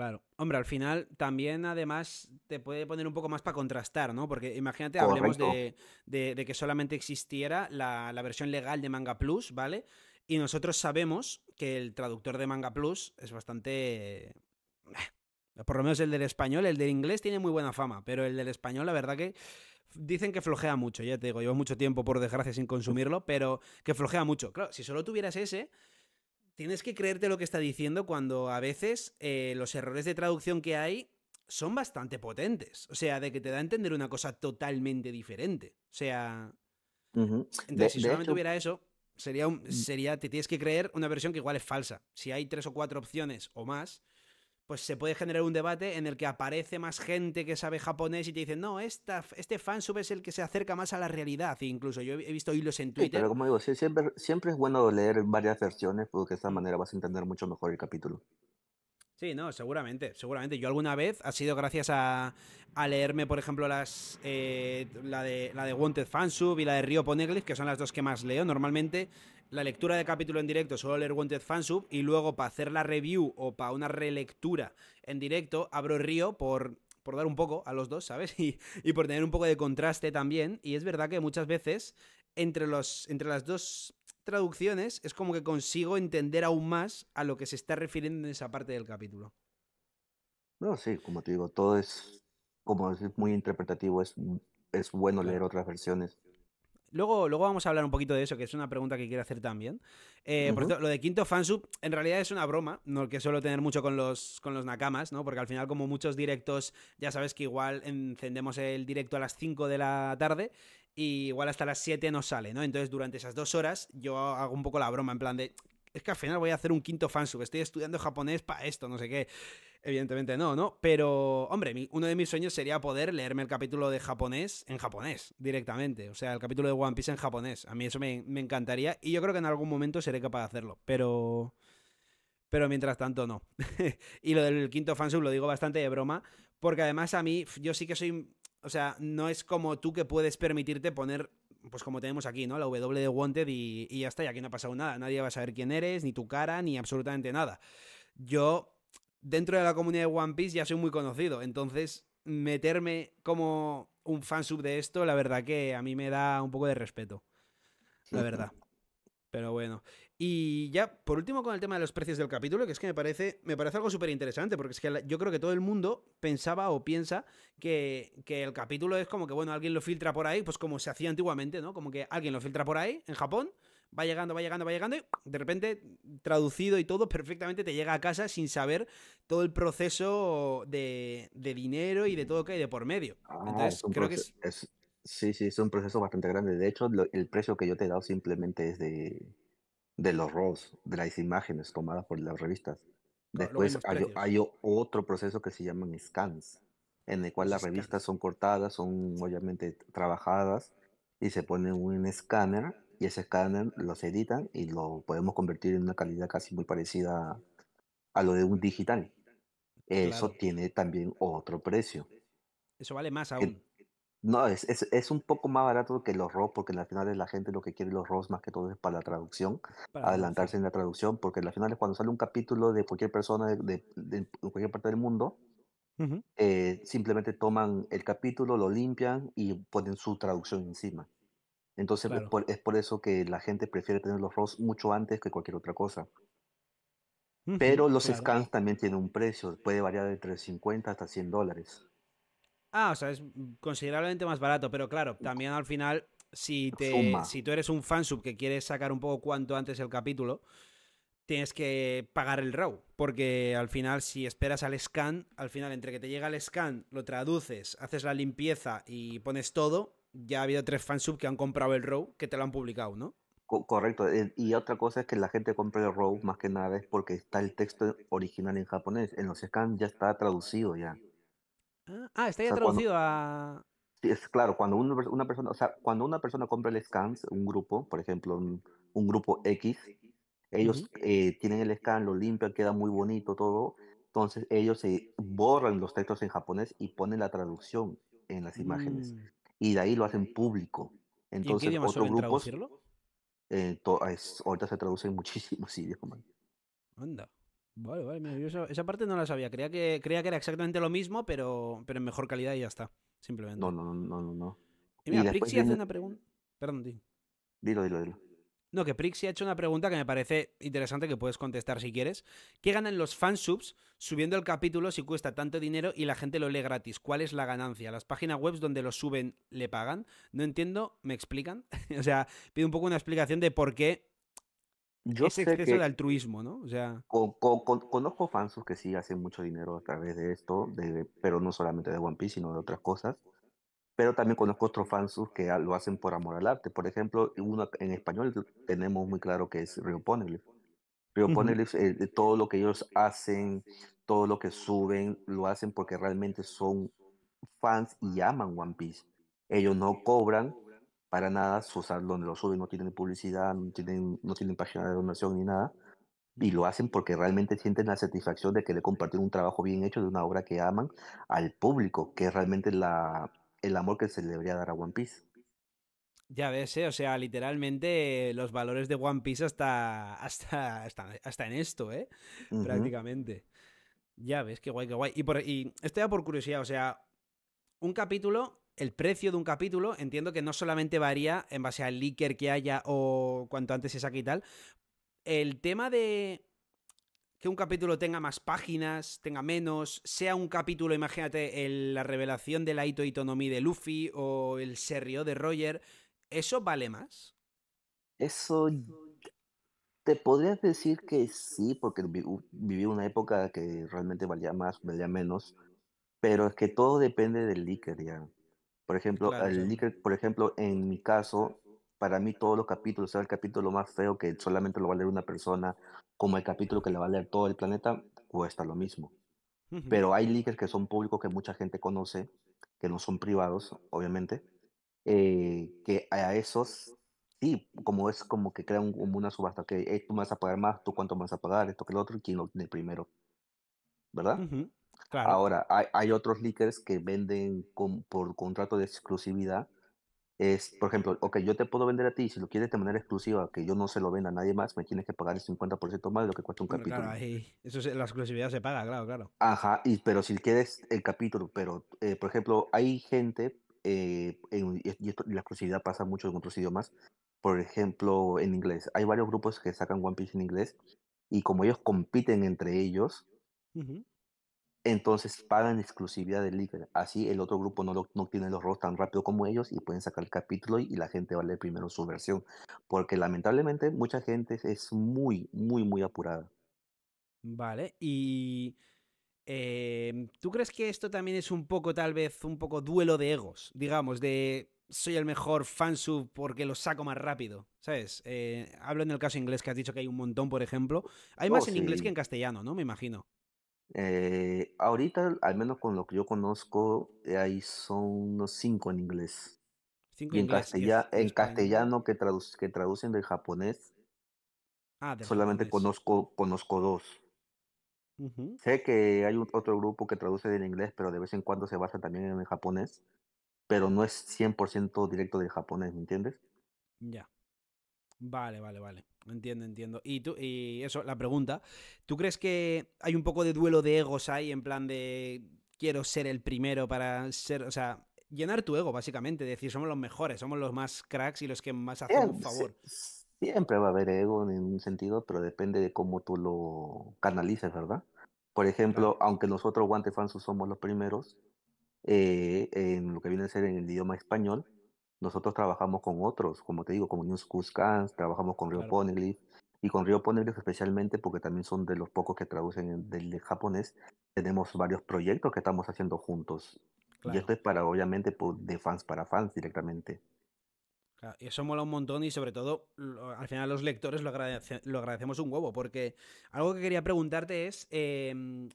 Claro. Hombre, al final también además te puede poner un poco más para contrastar, ¿no? Porque imagínate, hablemos de, de, que solamente existiera la, la versión legal de Manga Plus, ¿vale? Y nosotros sabemos que el traductor de Manga Plus es bastante eh, por lo menos el del español, el del inglés tiene muy buena fama, pero el del español, la verdad que dicen que flojea mucho, ya te digo, llevo mucho tiempo por desgracia sin consumirlo, pero que flojea mucho. Claro, si solo tuvieras ese, tienes que creerte lo que está diciendo cuando a veces eh, los errores de traducción que hay son bastante potentes. O sea, de que te da a entender una cosa totalmente diferente. O sea. Entonces, si solamente hubiera eso, sería, un, mm. sería. Te tienes que creer una versión que igual es falsa. Si hay tres o cuatro opciones o más, pues se puede generar un debate en el que aparece más gente que sabe japonés y te dicen, no, esta, este fansub es el que se acerca más a la realidad. E incluso yo he visto hilos en Twitter. pero como digo, siempre, siempre es bueno leer varias versiones porque de esta mm. manera vas a entender mucho mejor el capítulo. Sí, no, seguramente, seguramente. Yo alguna vez ha sido gracias a, leerme, por ejemplo, las eh, la, de, la de Wanted Fansub y la de Río Poneglyph, que son las dos que más leo normalmente la lectura de capítulo en directo, solo leer Wanted Fansub, y luego para hacer la review o para una relectura en directo, abro Río por, por dar un poco a los dos, ¿sabes? Y, y, por tener un poco de contraste también. Y es verdad que muchas veces entre, los, entre las dos traducciones es como que consigo entender aún más a lo que se está refiriendo en esa parte del capítulo. No, sí, como te digo, todo es, como es muy interpretativo, es, es bueno leer otras versiones. Luego, vamos a hablar un poquito de eso, que es una pregunta que quiero hacer también. Eh, por lo de quinto fansub en realidad es una broma, no que suelo tener mucho con los, con los nakamas, ¿no? Porque al final, como muchos directos, ya sabes que igual encendemos el directo a las 5 de la tarde y igual hasta las 7 no sale, ¿no? Entonces, durante esas dos horas, yo hago un poco la broma, en plan de es que al final voy a hacer un quinto fansub, estoy estudiando japonés para esto, no sé qué. Evidentemente no, ¿no? Pero, hombre, uno de mis sueños sería poder leerme el capítulo de japonés en japonés directamente. O sea, el capítulo de One Piece en japonés. A mí eso me, me encantaría y yo creo que en algún momento seré capaz de hacerlo. Pero... Pero mientras tanto no. y lo del quinto fansub lo digo bastante de broma, porque además a mí, yo sí que soy... O sea, no es como tú que puedes permitirte poner pues como tenemos aquí, ¿no? La W de Wanted y, ya está, y aquí no ha pasado nada. Nadie va a saber quién eres, ni tu cara, ni absolutamente nada. Yo, dentro de la comunidad de One Piece, ya soy muy conocido, entonces meterme como un fansub de esto, la verdad que a mí me da un poco de respeto. La verdad. Pero bueno. Y ya, por último, con el tema de los precios del capítulo, que es que me parece, me parece algo súper interesante, porque es que yo creo que todo el mundo pensaba o piensa que, el capítulo es como que, bueno, alguien lo filtra por ahí, pues como se hacía antiguamente, ¿no? Como que alguien lo filtra por ahí, en Japón, va llegando, va llegando, va llegando, y de repente, traducido y todo, perfectamente te llega a casa sin saber todo el proceso de, dinero y de todo que hay de por medio. Ah, Entonces, creo que es... Sí, sí, es un proceso bastante grande. De hecho, el precio que yo te he dado simplemente es de de los rolls, de las imágenes tomadas por las revistas. Ah, Después hay, otro proceso que se llaman scans, en el cual las revistas son cortadas, son obviamente trabajadas y se pone un escáner y ese escáner los editan y lo podemos convertir en una calidad casi muy parecida a lo de un digital. Eso tiene también otro precio. Eso vale más aún. No, es, un poco más barato que los ROS, porque al final la gente lo que quiere los ROS más que todo es para la traducción, adelantarse en la traducción, porque al final es cuando sale un capítulo de cualquier persona de, cualquier parte del mundo, eh, simplemente toman el capítulo, lo limpian y ponen su traducción encima. Entonces es, por, eso que la gente prefiere tener los ROS mucho antes que cualquier otra cosa. Pero los scans también tienen un precio, puede variar entre 50 hasta 100 dólares. Ah, o sea, es considerablemente más barato, pero claro, también al final, si, te, si tú eres un fansub que quieres sacar un poco cuanto antes el capítulo, tienes que pagar el RAW, porque al final, si esperas al scan, al final, entre que te llega el scan, lo traduces, haces la limpieza y pones todo, ya ha habido tres fansub que han comprado el RAW que te lo han publicado, ¿no? Correcto, eh, y otra cosa es que la gente compra el RAW más que nada es porque está el texto original en japonés, en los scans ya está traducido ya. Ah, está ya traducido a... Sí, es claro, cuando una, persona, cuando una persona compra el scan, un grupo, por ejemplo, un, grupo X, ellos eh, tienen el scan, lo limpian, queda muy bonito todo, entonces ellos se borran los textos en japonés y ponen la traducción en las imágenes. Mm. Y de ahí lo hacen público. Entonces, ¿Y en otros grupos. Eh, ahorita se traducen muchísimos idiomas. Anda. Vale, vale, yo esa, parte no la sabía. Creía que, creía que era exactamente lo mismo, pero, en mejor calidad y ya está. Simplemente. No, no, no, no, no. Y mira, hace una pregunta. Perdón, tío. Dilo, dilo, dilo. No, que Prixi ha hecho una pregunta que me parece interesante que puedes contestar si quieres. ¿Qué ganan los fansubs subiendo el capítulo si cuesta tanto dinero y la gente lo lee gratis? ¿Cuál es la ganancia? ¿Las páginas web donde lo suben le pagan? No entiendo, ¿me explican? o sea, pido un poco una explicación de por qué yo ese sé exceso de altruismo, ¿no? O sea... conozco fans que sí hacen mucho dinero a través de esto, de, pero no solamente de One Piece, sino de otras cosas. Pero también conozco otros fans que lo hacen por amor al arte. Por ejemplo, uno, en español tenemos muy claro que es Rio Poneglyph. Rio eh, todo lo que ellos hacen, todo lo que suben, lo hacen porque realmente son fans y aman One Piece. Ellos no cobran, para nada, o sea, donde lo suben no tienen publicidad, no tienen, no tienen página de donación ni nada, y lo hacen porque realmente sienten la satisfacción de que le un trabajo bien hecho de una obra que aman al público, que es realmente la, el amor que se le debería dar a One Piece. Ya ves, ¿eh? o sea, literalmente eh, los valores de One Piece hasta, hasta, hasta, hasta en esto, ¿eh? Prácticamente. Ya ves, qué guay, qué guay. Y, por, y esto ya por curiosidad, o sea, un capítulo el precio de un capítulo entiendo que no solamente varía en base al leaker que haya o cuanto antes se saque y tal. El tema de que un capítulo tenga más páginas, tenga menos, sea un capítulo, imagínate, la revelación la Aito Itonomi de Luffy o el serio de Roger, ¿eso vale más? Eso te podrías decir que sí, porque viví una época que realmente valía más, valía menos, pero es que todo depende del leaker ya. Por ejemplo, el Licker, por ejemplo, en mi caso, para mí todos los capítulos, sea el capítulo más feo que solamente lo va a leer una persona, como el capítulo que le va a leer todo el planeta, cuesta lo mismo. Pero hay leakers que son públicos que mucha gente conoce, que no son privados, obviamente, eh, que a esos, sí, como es como que crean una subasta, que eh, tú me vas a pagar más, tú cuánto me vas a pagar, esto que lo otro, y quién lo tiene primero. ¿Verdad? Claro. Ahora, hay, otros leakers que venden por contrato de exclusividad. Es, por ejemplo, ok, yo te puedo vender a ti, si lo quieres de manera exclusiva, que yo no se lo venda a nadie más, me tienes que pagar el 50% más de lo que cuesta un capítulo. Claro, eso es, la exclusividad se paga, claro, claro. Ajá, y, pero si quieres el capítulo, pero, eh, por ejemplo, hay gente, eh, y, la exclusividad pasa mucho en otros idiomas, por ejemplo, en inglés. Hay varios grupos que sacan One Piece en inglés, y como ellos compiten entre ellos, entonces pagan exclusividad del líder. Así el otro grupo no, tiene los roles tan rápido como ellos y pueden sacar el capítulo y, la gente va a leer primero su versión. Porque lamentablemente mucha gente es muy, muy, muy apurada. Vale, y em, ¿tú crees que esto también es un poco, tal vez, un poco duelo de egos? Digamos, de soy el mejor fansub porque lo saco más rápido, ¿sabes? Eh, hablo en el caso inglés que has dicho que hay un montón, por ejemplo. Hay oh, más en inglés que en castellano, ¿no? Me imagino. Eh, ahorita, al menos con lo que yo conozco, hay eh, son unos cinco en inglés. y en, castellano que, que traducen del japonés, ah, solamente Conozco, conozco dos. Sé que hay otro grupo que traduce del inglés, pero de vez en cuando se basa también en el japonés, pero no es 100% directo del japonés, ¿me entiendes? Ya. Vale, vale, vale. Entiendo, entiendo. Y tú, y eso, la pregunta. ¿Tú crees que hay un poco de duelo de egos ahí, en plan de quiero ser el primero para ser. O sea, llenar tu ego, básicamente, decir somos los mejores, somos los más cracks y los que más hacen un favor. Siempre va a haber ego en un sentido, pero depende de cómo tú lo canalices, ¿verdad? Por ejemplo, aunque nosotros Guante fans somos los primeros, eh, en lo que viene a ser en el idioma español, nosotros trabajamos con otros, como te digo, como News Kuskans, trabajamos con Rio claro. y con Rio Poneglyph especialmente, porque también son de los pocos que traducen del japonés, tenemos varios proyectos que estamos haciendo juntos. Y esto es para, obviamente, de fans para fans directamente. y eso mola un montón y sobre todo al final los lectores lo, lo agradecemos un huevo porque algo que quería preguntarte es, eh,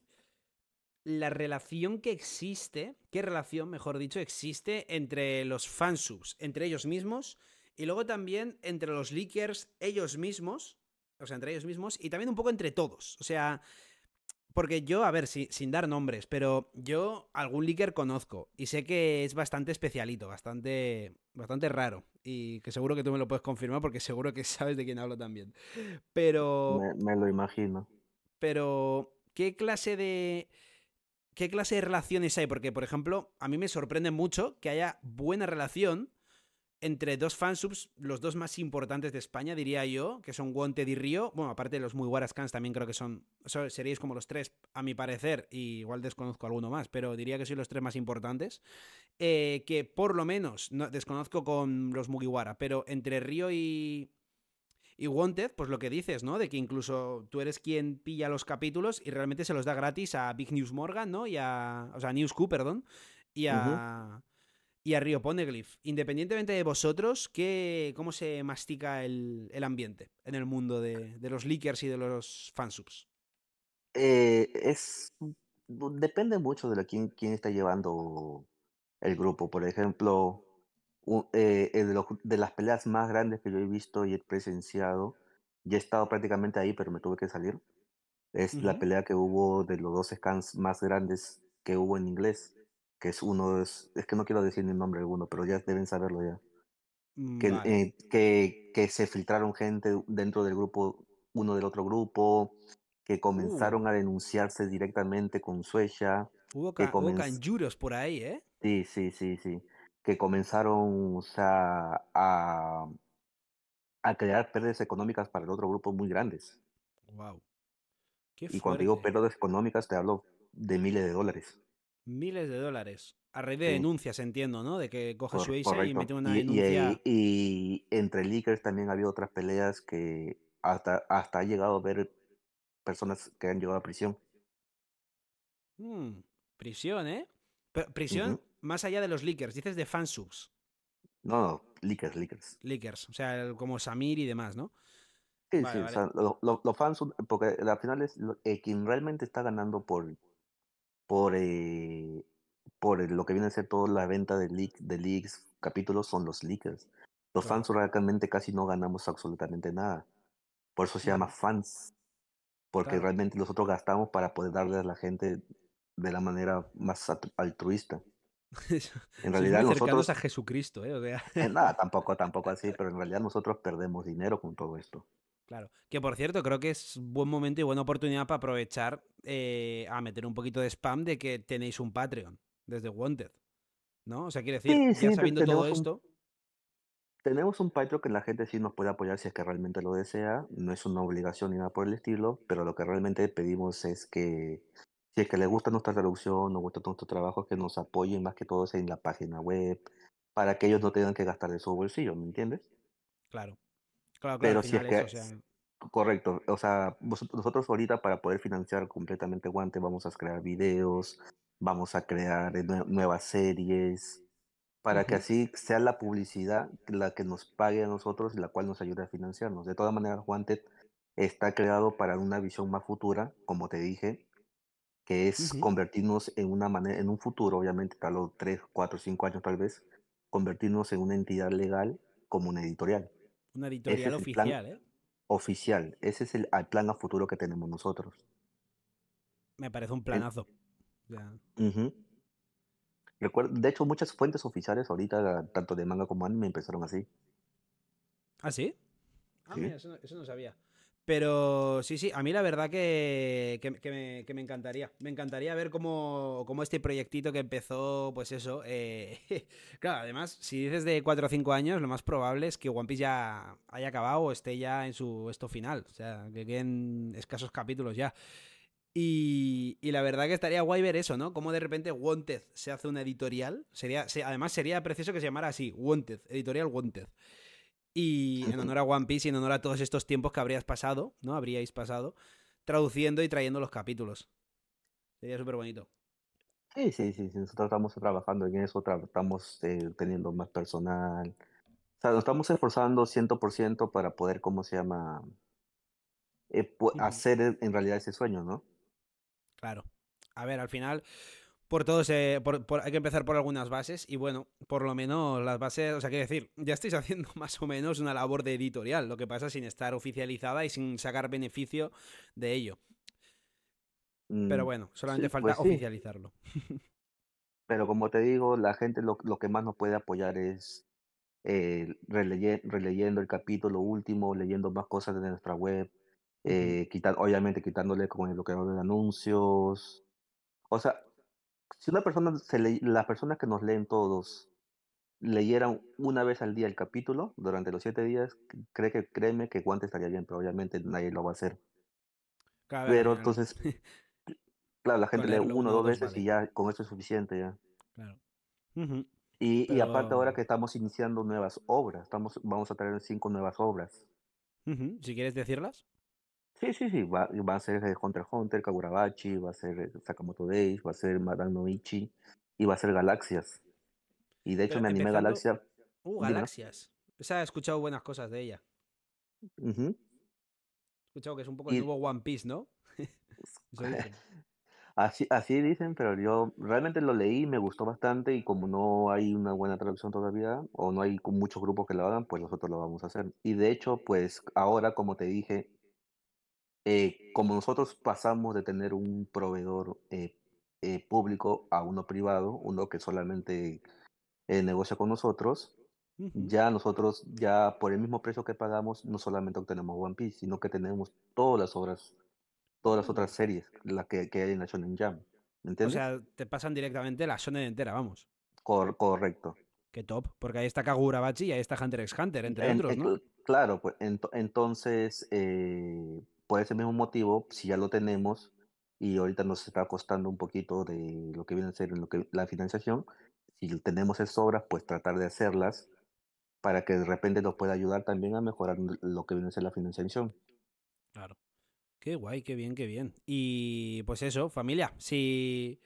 la relación que existe, qué relación, mejor dicho, existe entre los fansubs, entre ellos mismos, y luego también entre los leakers ellos mismos, o sea, entre ellos mismos, y también un poco entre todos. O sea, porque yo, a ver, sin dar nombres, pero yo algún leaker conozco y sé que es bastante especialito, bastante, bastante raro. Y que seguro que tú me lo puedes confirmar porque seguro que sabes de quién hablo también. Pero... me lo imagino. Pero, ¿qué clase de ¿Qué clase de relaciones hay? Porque, por ejemplo, a mí me sorprende mucho que haya buena relación entre dos fansubs, los dos más importantes de España, diría yo, que son Wanted y Río. Bueno, aparte de los muy también creo que son. Seríais como los tres, a mi parecer, y igual desconozco alguno más, pero diría que soy los tres más importantes. Eh, que por lo menos, no, desconozco con los Mugiwara, pero entre Río y, y Wanted, pues lo que dices, ¿no? De que incluso tú eres quien pilla los capítulos y realmente se los da gratis a Big News Morgan, ¿no? Y a. O sea, News Q, perdón. Y a. Y a Río Poneglyph. Independientemente de vosotros, ¿qué, ¿cómo se mastica el, ambiente en el mundo de, los leakers y de los fansubs? Eh, es. Depende mucho de quién, quién está llevando el grupo. Por ejemplo, eh, de, de, las peleas más grandes que yo he visto y he presenciado, ya he estado prácticamente ahí, pero me tuve que salir. Es la pelea que hubo de los dos scans más grandes que hubo en inglés, que es uno, es, es que no quiero decir ni el nombre alguno pero ya deben saberlo ya. Mm, que, eh, que, que, se filtraron gente dentro del grupo, uno del otro grupo, que uh. comenzaron a denunciarse directamente con Suecia. Hubo, que hubo canjuros por ahí, ¿eh? Sí, sí, sí, sí que comenzaron a, crear pérdidas económicas para el otro grupo muy grandes. Wow. y cuando digo pérdidas económicas te hablo de miles de dólares. Miles de dólares. A raíz de denuncias, entiendo, ¿no? De que coge su ISA y mete una denuncia. Y, entre leakers también ha habido otras peleas que hasta, ha llegado a ver personas que han llegado a prisión. Mm, prisión, ¿eh? prisión, más allá de los leakers, dices de fansubs. No, no, leakers, leakers. Leakers, o sea, como Samir y demás, ¿no? Sí, sí, los fans, porque al final es eh, quien realmente está ganando por por eh, por eh, lo que viene a ser toda la venta de, de leaks, capítulos, son los leakers. Los fans realmente casi no ganamos absolutamente nada. Por eso se llama fans. Porque realmente nosotros gastamos para poder darle a la gente de la manera más altruista. en realidad nosotros a Jesucristo, ¿eh? eh, nada, tampoco, tampoco así, pero en realidad nosotros perdemos dinero con todo esto. Claro, que por cierto, creo que es buen momento y buena oportunidad para aprovechar eh, a meter un poquito de spam de que tenéis un Patreon desde Wanted, ¿no? O sea, quiere decir, ya sabiendo todo esto. Tenemos un Patreon que la gente sí nos puede apoyar si es que realmente lo desea, no es una obligación ni nada por el estilo, pero lo que realmente pedimos es que si es que les gusta nuestra traducción, nos gusta nuestro trabajo, que nos apoyen más que todo en la página web, para que ellos no tengan que gastar de su bolsillo, ¿me entiendes? Claro. claro, claro Pero si es que... Correcto, o sea, nosotros ahorita para poder financiar completamente Guante vamos a crear videos, vamos a crear nuevas series, para que así sea la publicidad la que nos pague a nosotros y la cual nos ayude a financiarnos. De todas maneras, Guante está creado para una visión más futura, como te dije, que es convertirnos en una manera, en un futuro, obviamente, tal vez 3, 4, 5 años tal vez, convertirnos en una entidad legal como una editorial. Una editorial oficial, ¿eh? Oficial. Ese es el, plan a futuro que tenemos nosotros. Me parece un planazo. de hecho, muchas fuentes oficiales ahorita, tanto de manga como anime, empezaron así. ¿Ah, sí? Ah, mira, eso no sabía. Pero sí, sí, a mí la verdad que, me, encantaría. Me encantaría ver cómo, este proyectito que empezó, pues eso. Eh, claro, además, si dices de 4 o 5 años, lo más probable es que One Piece ya haya acabado o esté ya en su esto final. O sea, que queden escasos capítulos ya. Y, la verdad que estaría guay ver eso, ¿no? Cómo de repente Wanted se hace una editorial. Sería, además, sería preciso que se llamara así, Wanted, editorial Wanted. Y en honor a One Piece y en honor a todos estos tiempos que habrías pasado, ¿no? Habríais pasado traduciendo y trayendo los capítulos. Sería súper bonito. Sí, sí, sí, Nosotros estamos trabajando en eso, estamos eh, teniendo más personal. O sea, nos estamos esforzando 100% para poder, ¿cómo se llama? Eh, hacer en realidad ese sueño, ¿no? Claro. A ver, al final, por todos, eh, hay que empezar por algunas bases y bueno, por lo menos las bases, o sea, quiero decir, ya estáis haciendo más o menos una labor de editorial, lo que pasa sin estar oficializada y sin sacar beneficio de ello. Mm, Pero bueno, solamente falta pues oficializarlo. Pero como te digo, la gente lo, que más nos puede apoyar es eh, releyendo el capítulo último, leyendo más cosas de nuestra web, eh, obviamente quitándole con el bloqueador de anuncios. O sea, si una persona, se las personas que nos leen todos leyeran una vez al día el capítulo durante los siete días, cree que, créeme que Guante estaría bien, pero obviamente nadie lo va a hacer. pero entonces, claro, la gente lee uno o dos, veces y ya con eso es suficiente ya. Claro. y, aparte ahora que estamos iniciando nuevas obras, estamos, vamos a traer cinco nuevas obras. Si quieres decirlas. Sí, sí, sí, va, a ser Hunter Hunter Hunter, Kagurabachi, va a ser eh, eh, Sakamoto Days, va a ser Madame Noichi y va a ser Galaxias. Y de hecho me animé a Galaxia. Uh, Galaxias. sea, he escuchado buenas cosas de ella. He escuchado que es un poco el nuevo One Piece, ¿no? Así, así dicen, pero yo realmente lo leí, me gustó bastante y como no hay una buena traducción todavía o no hay muchos grupos que lo hagan, pues nosotros lo vamos a hacer. Y de hecho, pues ahora, como te dije, eh, como nosotros pasamos de tener un proveedor eh, eh, público a uno privado, uno que solamente negocia con nosotros, ya nosotros, ya por el mismo precio que pagamos, no solamente obtenemos One Piece, sino que tenemos todas las obras, todas las otras series las que, hay en la Shonen Jam. ¿Entiendes? O sea, te pasan directamente la Shonen entera, vamos. correcto. Qué top, porque ahí está Bachi y ahí está Hunter x Hunter, entre otros, ¿no? claro, pues entonces, por ese mismo motivo, pues, si ya lo tenemos y ahorita nos está costando un poquito de lo que viene a ser lo la financiación, si tenemos esas obras, pues tratar de hacerlas para que de repente nos pueda ayudar también a mejorar lo que viene a ser la financiación. Claro. Qué guay, qué bien, qué bien. Y pues eso, familia, si,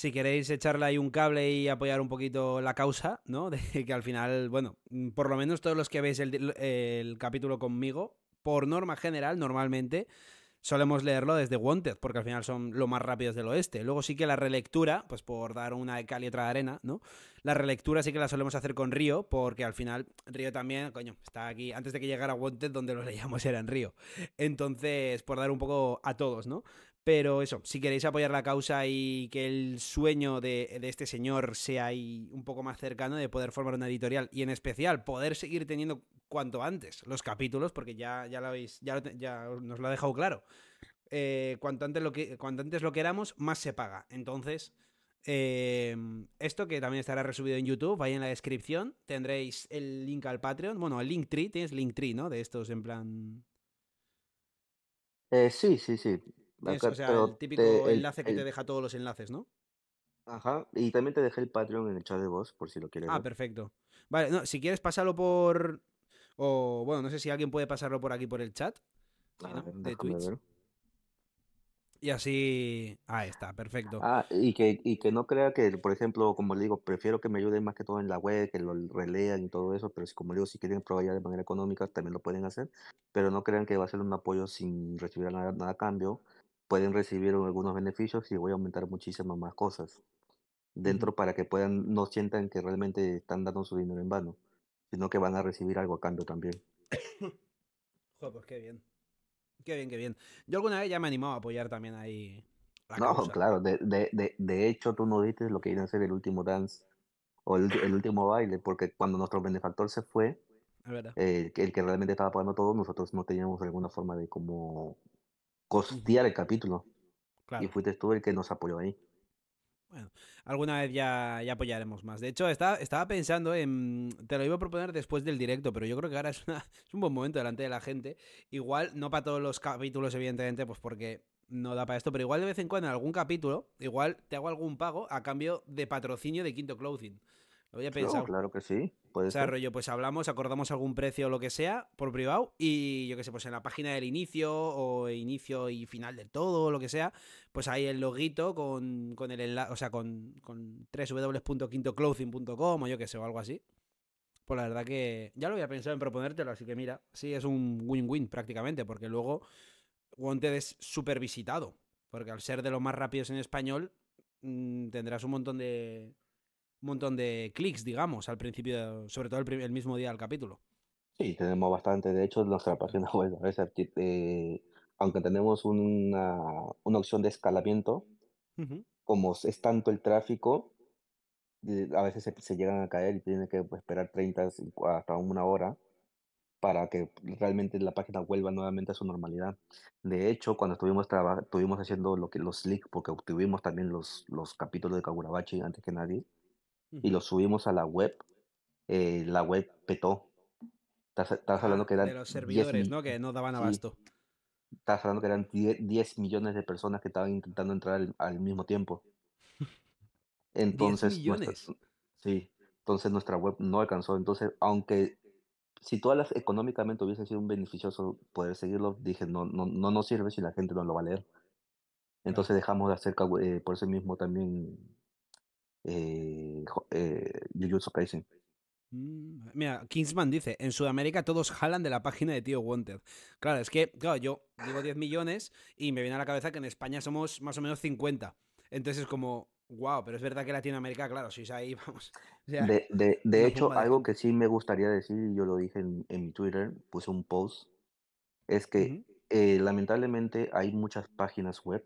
queréis echarle ahí un cable y apoyar un poquito la causa, ¿no? De que al final, bueno, por lo menos todos los que veis el capítulo conmigo, por norma general, normalmente, solemos leerlo desde Wanted, porque al final son lo más rápidos del oeste. Luego sí que la relectura, pues por dar una de cal y otra de arena, ¿no? La relectura sí que la solemos hacer con Río, porque al final Río también, coño, está aquí, antes de que llegara Wanted, donde lo leíamos era en Río. Entonces, por dar un poco a todos, ¿no? Pero eso, si queréis apoyar la causa y que el sueño de, este señor sea ahí un poco más cercano de poder formar una editorial y en especial poder seguir teniendo cuanto antes los capítulos, porque ya, ya, lo habéis, ya, nos lo ha dejado claro. Eh, cuanto, antes lo que, cuanto antes lo queramos, más se paga. Entonces, eh, esto que también estará resubido en YouTube, ahí en la descripción tendréis el link al Patreon. Bueno, el link tree, tienes link tree, ¿no? De estos en plan... Eh, sí, sí, sí. Es, o sea, el típico enlace que te deja todos los enlaces, ¿no? Ajá, y también te dejé el Patreon en el chat de voz, por si lo quieres. Ah, perfecto. Vale, si quieres pasarlo por. O bueno, no sé si alguien puede pasarlo por aquí por el chat. Ah, de Twitch. Y así. Ahí está, perfecto. Ah, y que, y que no crea que, por ejemplo, como le digo, prefiero que me ayuden más que todo en la web, que lo relean y todo eso, pero si, como le digo, si quieren probar ya de manera económica, también lo pueden hacer. Pero no crean que va a ser un apoyo sin recibir nada, nada a cambio pueden recibir algunos beneficios y voy a aumentar muchísimas más cosas dentro para que puedan, no sientan que realmente están dando su dinero en vano, sino que van a recibir algo a cambio también. Joder, pues qué bien. Qué bien, qué bien. Yo alguna vez ya me animó a apoyar también ahí. no, claro, de, hecho tú no diste lo que iba a ser el último dance o el, último baile, porque cuando nuestro benefactor se fue, eh, el que realmente estaba pagando todo, nosotros no teníamos alguna forma de cómo costear el capítulo. Y fuiste tú el que nos apoyó ahí. Bueno, alguna vez ya, ya apoyaremos más. De hecho, estaba, estaba pensando en. Te lo iba a proponer después del directo, pero yo creo que ahora es, es un buen momento delante de la gente. Igual, no para todos los capítulos, evidentemente, pues porque no da para esto, pero igual de vez en cuando en algún capítulo, igual te hago algún pago a cambio de patrocinio de Quinto Clothing. Lo había pensado. claro que sí. o sea, rollo, pues hablamos, acordamos algún precio o lo que sea por privado y yo qué sé, pues en la página del inicio o inicio y final de todo o lo que sea, pues hay el loguito con, el enlace, o sea, con, con www.quintoclothing.com o yo qué sé, o algo así. Pues la verdad que ya lo había pensado en proponértelo, así que mira, sí, es un win-win prácticamente, porque luego Wanted es súper visitado, porque al ser de los más rápidos en español, mm, tendrás un montón de un montón de clics, digamos, al principio, sobre todo el, mismo día del capítulo. Sí, tenemos bastante. De hecho, nuestra página web, aunque tenemos una, una, opción de escalamiento, como es tanto el tráfico, eh, a veces se, llegan a caer y tienen que pues, esperar 30 hasta una hora para que realmente la página vuelva nuevamente a su normalidad. De hecho, cuando estuvimos, estuvimos haciendo lo que, los leaks, porque obtuvimos también los, los capítulos de Kagurabachi antes que nadie, y lo subimos a la web, eh, la web petó. Estás, ah, hablando que eran. De los servidores, ¿no? Que no daban abasto. Estabas Estás hablando que eran 10, millones de personas que estaban intentando entrar al, mismo tiempo. Entonces. ¿10 millones? sí. Entonces nuestra web no alcanzó. Entonces, aunque si todas las económicamente hubiese sido un beneficioso poder seguirlo, dije, no, no, no nos sirve si la gente no lo va a leer. Entonces dejamos de hacer, eh, por eso mismo también eh, eh, Jujutsu Kaisen. Mm, Mira, Kingsman dice, en Sudamérica todos jalan de la página de Tío Wanted. Claro, es que, claro, yo digo 10 millones y me viene a la cabeza que en España somos más o menos 50. Entonces es como, wow, pero es verdad que Latinoamérica, claro, si es ahí, vamos. de, hecho, algo que sí me gustaría decir, y yo lo dije en, mi Twitter, puse un post, es que eh, lamentablemente hay muchas páginas web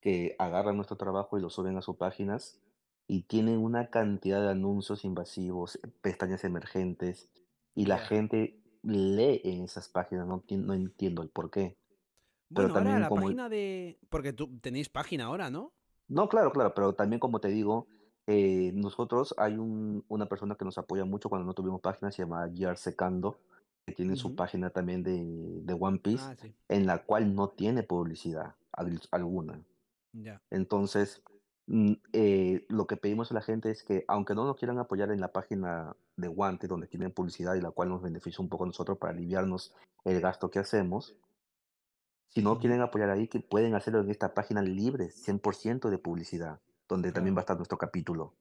que agarran nuestro trabajo y lo suben a sus páginas y tienen una cantidad de anuncios invasivos, eh, pestañas emergentes, y la gente lee en esas páginas, no, entiendo el por qué. pero también la página de... Porque tú tenéis página ahora, ¿no? No, claro, claro, pero también como te digo, eh, nosotros hay un, una persona que nos apoya mucho cuando no tuvimos páginas, se llama Gear Secando, que tiene su página también de, One Piece, ah, en la cual no tiene publicidad alguna. ya Entonces, Mm, eh, lo que pedimos a la gente es que, aunque no nos quieran apoyar en la página de Guante, donde tienen publicidad y la cual nos beneficia un poco nosotros para aliviarnos el gasto que hacemos, si no quieren apoyar ahí, que pueden hacerlo en esta página libre, 100% de publicidad, donde también va a estar nuestro capítulo.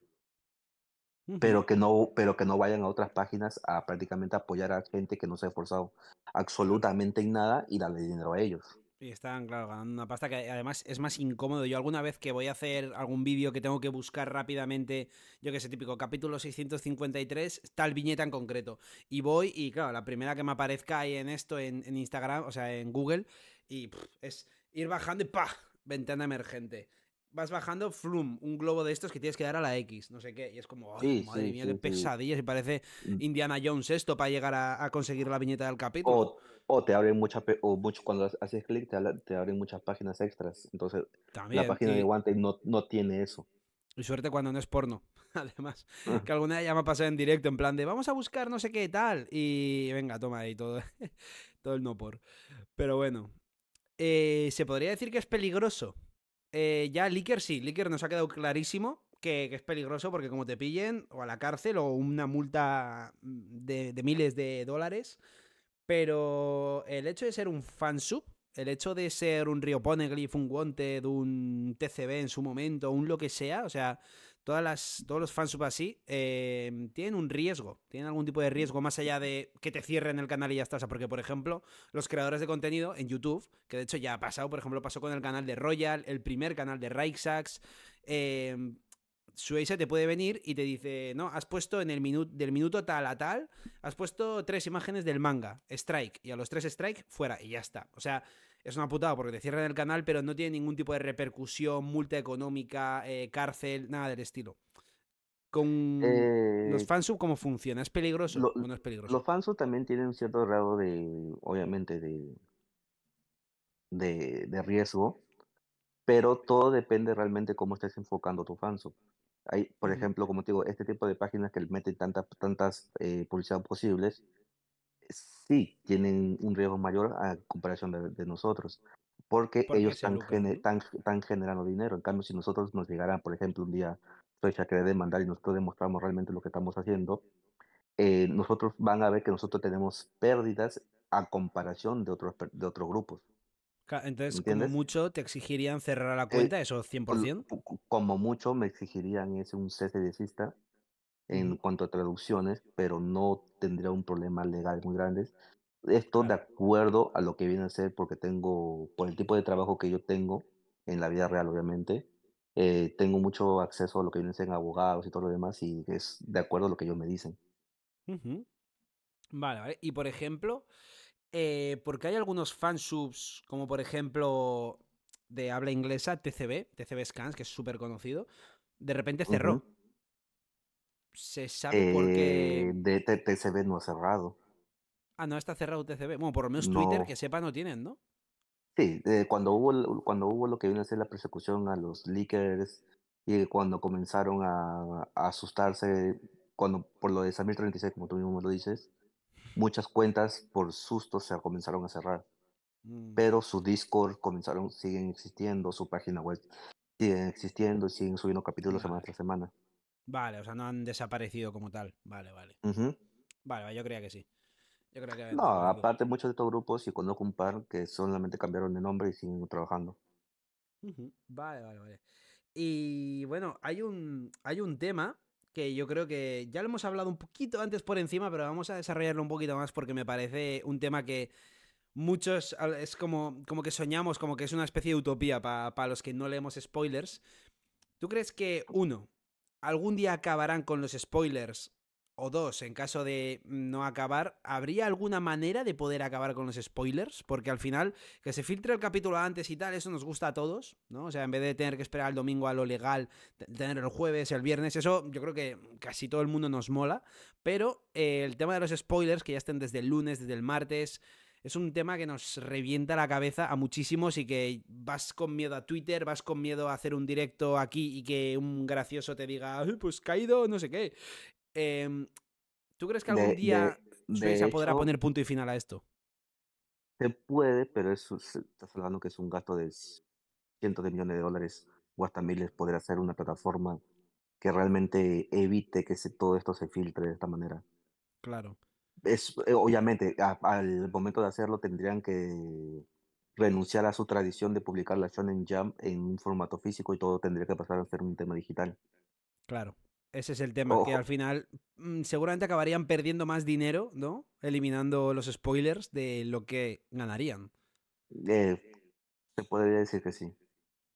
Pero que, no, pero que no vayan a otras páginas a prácticamente apoyar a gente que no se ha esforzado absolutamente en nada y darle dinero a ellos. Y están, claro, ganando una pasta que además es más incómodo. Yo alguna vez que voy a hacer algún vídeo que tengo que buscar rápidamente, yo que sé, típico capítulo 653, tal viñeta en concreto. Y voy y, claro, la primera que me aparezca ahí en esto, en, Instagram, o sea, en Google, y es ir bajando y ¡pah! Ventana emergente. Vas bajando, flum, un globo de estos que tienes que dar a la X, no sé qué. Y es como, ¡ay, madre mía, qué pesadilla. Si parece mm. Indiana Jones esto para llegar a, conseguir la viñeta del capítulo. O te abren muchas, mucho, cuando haces clic te, abren muchas páginas extras. Entonces, la página de Guante no, tiene eso. Y suerte cuando no es porno, además. Ah. Que alguna ya me ha pasado en directo, en plan de vamos a buscar no sé qué tal. Y venga, toma ahí todo, todo el no por. Pero bueno. Eh, se podría decir que es peligroso. Eh, ya Licker sí, Licker nos ha quedado clarísimo que, es peligroso porque como te pillen, o a la cárcel, o una multa mm, de miles de dólares. Pero el hecho de ser un fansub, el hecho de ser un Rio un Wanted, un TCB en su momento, un lo que sea, o sea, todas las, todos los fansub así eh, tienen un riesgo, tienen algún tipo de riesgo más allá de que te cierren el canal y ya estás. porque, por ejemplo, los creadores de contenido en YouTube, que de hecho ya ha pasado, por ejemplo, pasó con el canal de Royal, el primer canal de Rixax, eh, Suecia te puede venir y te dice, no, has puesto en el minuto del minuto tal a tal, has puesto tres imágenes del manga, strike, y a los tres strike, fuera, y ya está. O sea, es una putada porque te cierran el canal, pero no tiene ningún tipo de repercusión, multa económica, eh, cárcel, nada del estilo. Con eh, los fansub, ¿cómo funciona? ¿Es peligroso es peligroso? Los fansub también tienen un cierto grado de, obviamente, de, de, de riesgo, pero todo depende realmente cómo estés enfocando tu fansub por ejemplo, como te digo, este tipo de páginas que meten tantas eh, publicidad posibles, sí tienen un riesgo mayor a comparación de, nosotros, porque, ellos están, generando dinero. En cambio, si nosotros nos llegaran, por ejemplo, un día fecha que demandar y nosotros demostramos realmente lo que estamos haciendo, eh, nosotros van a ver que nosotros tenemos pérdidas a comparación de otros, de otros grupos. Entonces, como mucho te exigirían cerrar la eh, cuenta, eso 100%. Como mucho me exigirían ese un cese en cuanto a traducciones, pero no tendría un problema legal muy grande. Esto de acuerdo a lo que viene a ser, porque tengo, por el tipo de trabajo que yo tengo en la vida real, obviamente, eh, tengo mucho acceso a lo que vienen a ser abogados y todo lo demás, y es de acuerdo a lo que ellos me dicen. Vale, vale. Y por ejemplo, eh, porque hay algunos fansubs, como por ejemplo de habla inglesa, TCB, TCB Scans, que es súper conocido, de repente cerró. Se sabe por qué. Eh, de TCB no ha cerrado. Ah, no está cerrado TCB. Bueno, por lo menos Twitter, que sepa, no tienen, ¿no? Sí, eh, cuando, hubo, cuando hubo lo que viene a ser la persecución a los leakers y cuando comenzaron a, asustarse cuando por lo de Samir 36, como tú mismo lo dices, muchas cuentas por susto se comenzaron a cerrar. Mm. Pero su Discord comenzaron, siguen existiendo, su página web siguen existiendo y siguen subiendo capítulos semana tras semana. Vale, o sea, no han desaparecido como tal. Vale, vale. Vale, yo creía que sí. no, aparte muchos de estos grupos y conozco un par que solamente cambiaron de nombre y siguen trabajando. Vale, vale, vale. Y bueno, hay un, hay un tema que yo creo que ya lo hemos hablado un poquito antes por encima, pero vamos a desarrollarlo un poquito más porque me parece un tema que muchos es como, como que soñamos, como que es una especie de utopía para los que no leemos spoilers. ¿Tú crees que, uno, algún día acabarán con los spoilers o dos, en caso de no acabar, ¿habría alguna manera de poder acabar con los spoilers? Porque al final, que se filtre el capítulo antes y tal, eso nos gusta a todos, ¿no? O sea, en vez de tener que esperar el domingo a lo legal, tener el jueves, el viernes, eso yo creo que casi todo el mundo nos mola. Pero eh, el tema de los spoilers, que ya estén desde el lunes, desde el martes, es un tema que nos revienta la cabeza a muchísimos y que vas con miedo a Twitter, vas con miedo a hacer un directo aquí y que un gracioso te diga, pues caído, no sé qué. Em, ¿Tú crees que algún día se podrá poner punto y final a esto? Se puede, pero eso estás hablando que es un gasto de cientos de millones de dólares o hasta miles poder hacer una plataforma que realmente evite que todo esto se filtre de esta manera. Claro. Es, eh, obviamente, al momento de hacerlo tendrían que renunciar a su tradición de publicar la Shonen Jam en un formato físico y todo tendría que pasar a ser un tema digital. Claro. Ese es el tema, que al final mm, seguramente acabarían perdiendo más dinero, ¿no? Eliminando los spoilers de lo que ganarían. Eh, se podría decir que sí.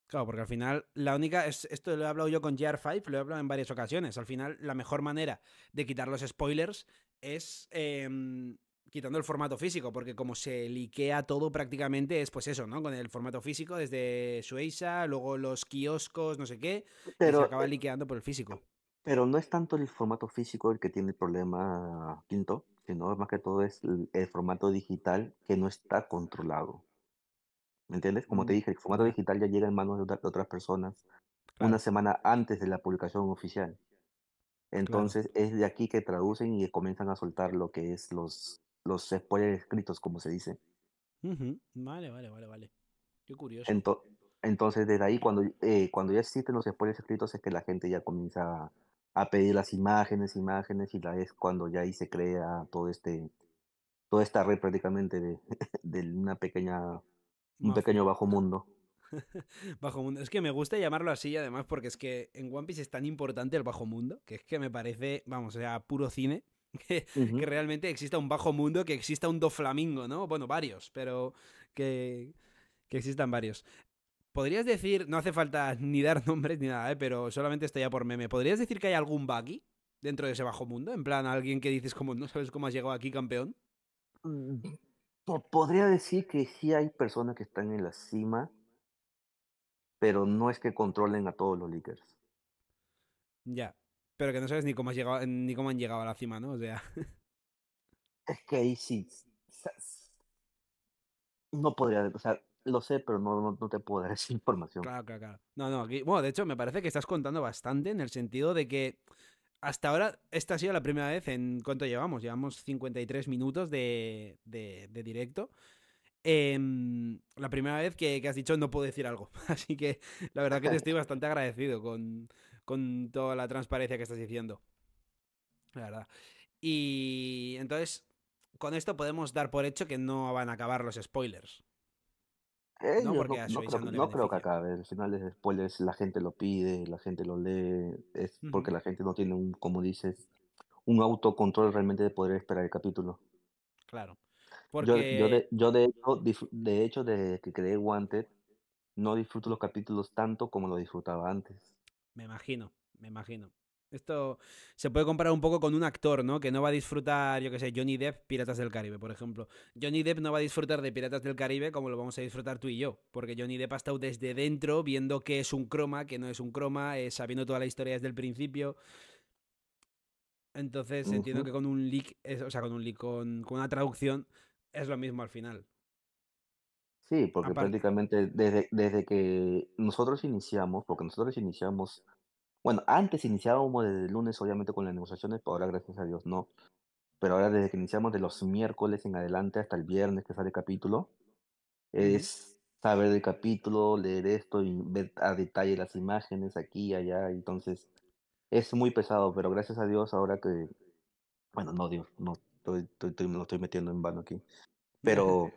Claro, porque al final la única, es, esto lo he hablado yo con jr 5 lo he hablado en varias ocasiones, al final la mejor manera de quitar los spoilers es em, quitando el formato físico, porque como se liquea todo prácticamente es pues eso, ¿no? Con el formato físico desde Suiza, luego los kioscos, no sé qué, se acaba eh, liqueando por el físico. Pero no es tanto el formato físico el que tiene el problema quinto, sino más que todo es el, formato digital que no está controlado. ¿Me entiendes? Como te mm. dije, el formato digital ya llega en manos de, otras personas una semana antes de la publicación oficial. Entonces es de aquí que traducen y comienzan a soltar lo que es los, los spoilers escritos, como se dice. Vale, vale, vale, vale. Qué curioso. entonces, desde ahí, cuando, eh, cuando ya existen los spoilers escritos, es que la gente ya comienza a pedir las imágenes, imágenes, y la es cuando ya ahí se crea todo este, toda esta red prácticamente de, de una pequeña, un pequeño bajo mundo. bajo mundo. Es que me gusta llamarlo así, además, porque es que en One Piece es tan importante el bajo mundo, que es que me parece, vamos, o sea, puro cine. Que, que, realmente exista un bajo mundo, que exista un doflamingo, ¿no? Bueno, varios, pero que, que existan varios. ¿Podrías decir, no hace falta ni dar nombres ni nada, ¿eh? pero solamente estoy ya por meme, ¿podrías decir que hay algún buggy dentro de ese bajo mundo? En plan, alguien que dices como, no sabes cómo has llegado aquí, campeón. Mm, podría decir que sí hay personas que están en la cima, pero no es que controlen a todos los leakers. Ya, pero que no sabes ni cómo, llegado, ni cómo han llegado a la cima, ¿no? O sea... Es que ahí sí... No podría... O sea, lo sé, pero no, no, te puedo dar esa información. Claro, claro, claro. No, no, bueno, de hecho, me parece que estás contando bastante en el sentido de que hasta ahora esta ha sido la primera vez en cuánto llevamos. Llevamos 53 minutos de, directo. Em, la primera vez que, has dicho no puedo decir algo. Así que la verdad que te estoy bastante agradecido con, con toda la transparencia que estás diciendo. La verdad. Y entonces, con esto podemos dar por hecho que no van a acabar los spoilers. Eh, no, creo, que acabe. Al final es la gente lo pide, la gente lo lee. Es porque la gente no tiene, un, como dices, un autocontrol realmente de poder esperar el capítulo. Claro. Yo, de, de, hecho, de hecho, desde que creé Wanted, no disfruto los capítulos tanto como lo disfrutaba antes. Me imagino, me imagino. Esto se puede comparar un poco con un actor, ¿no? Que no va a disfrutar, yo qué sé, Johnny Depp, Piratas del Caribe, por ejemplo. Johnny Depp no va a disfrutar de Piratas del Caribe como lo vamos a disfrutar tú y yo, porque Johnny Depp ha estado desde dentro viendo que es un croma, que no es un croma, eh, sabiendo toda la historia desde el principio. Entonces entiendo que con un leak, o sea, con un leak, con, una traducción, es lo mismo al final. Sí, porque prácticamente desde, desde que nosotros iniciamos, porque nosotros iniciamos bueno, antes iniciábamos desde el lunes, obviamente, con las negociaciones, pero ahora, gracias a Dios, no. Pero ahora, desde que iniciamos de los miércoles en adelante hasta el viernes que sale el capítulo, es saber el capítulo, leer esto y ver a detalle las imágenes aquí y allá. Entonces, es muy pesado, pero gracias a Dios, ahora que. Bueno, no, Dios, no estoy, estoy, lo estoy metiendo en vano aquí. Pero.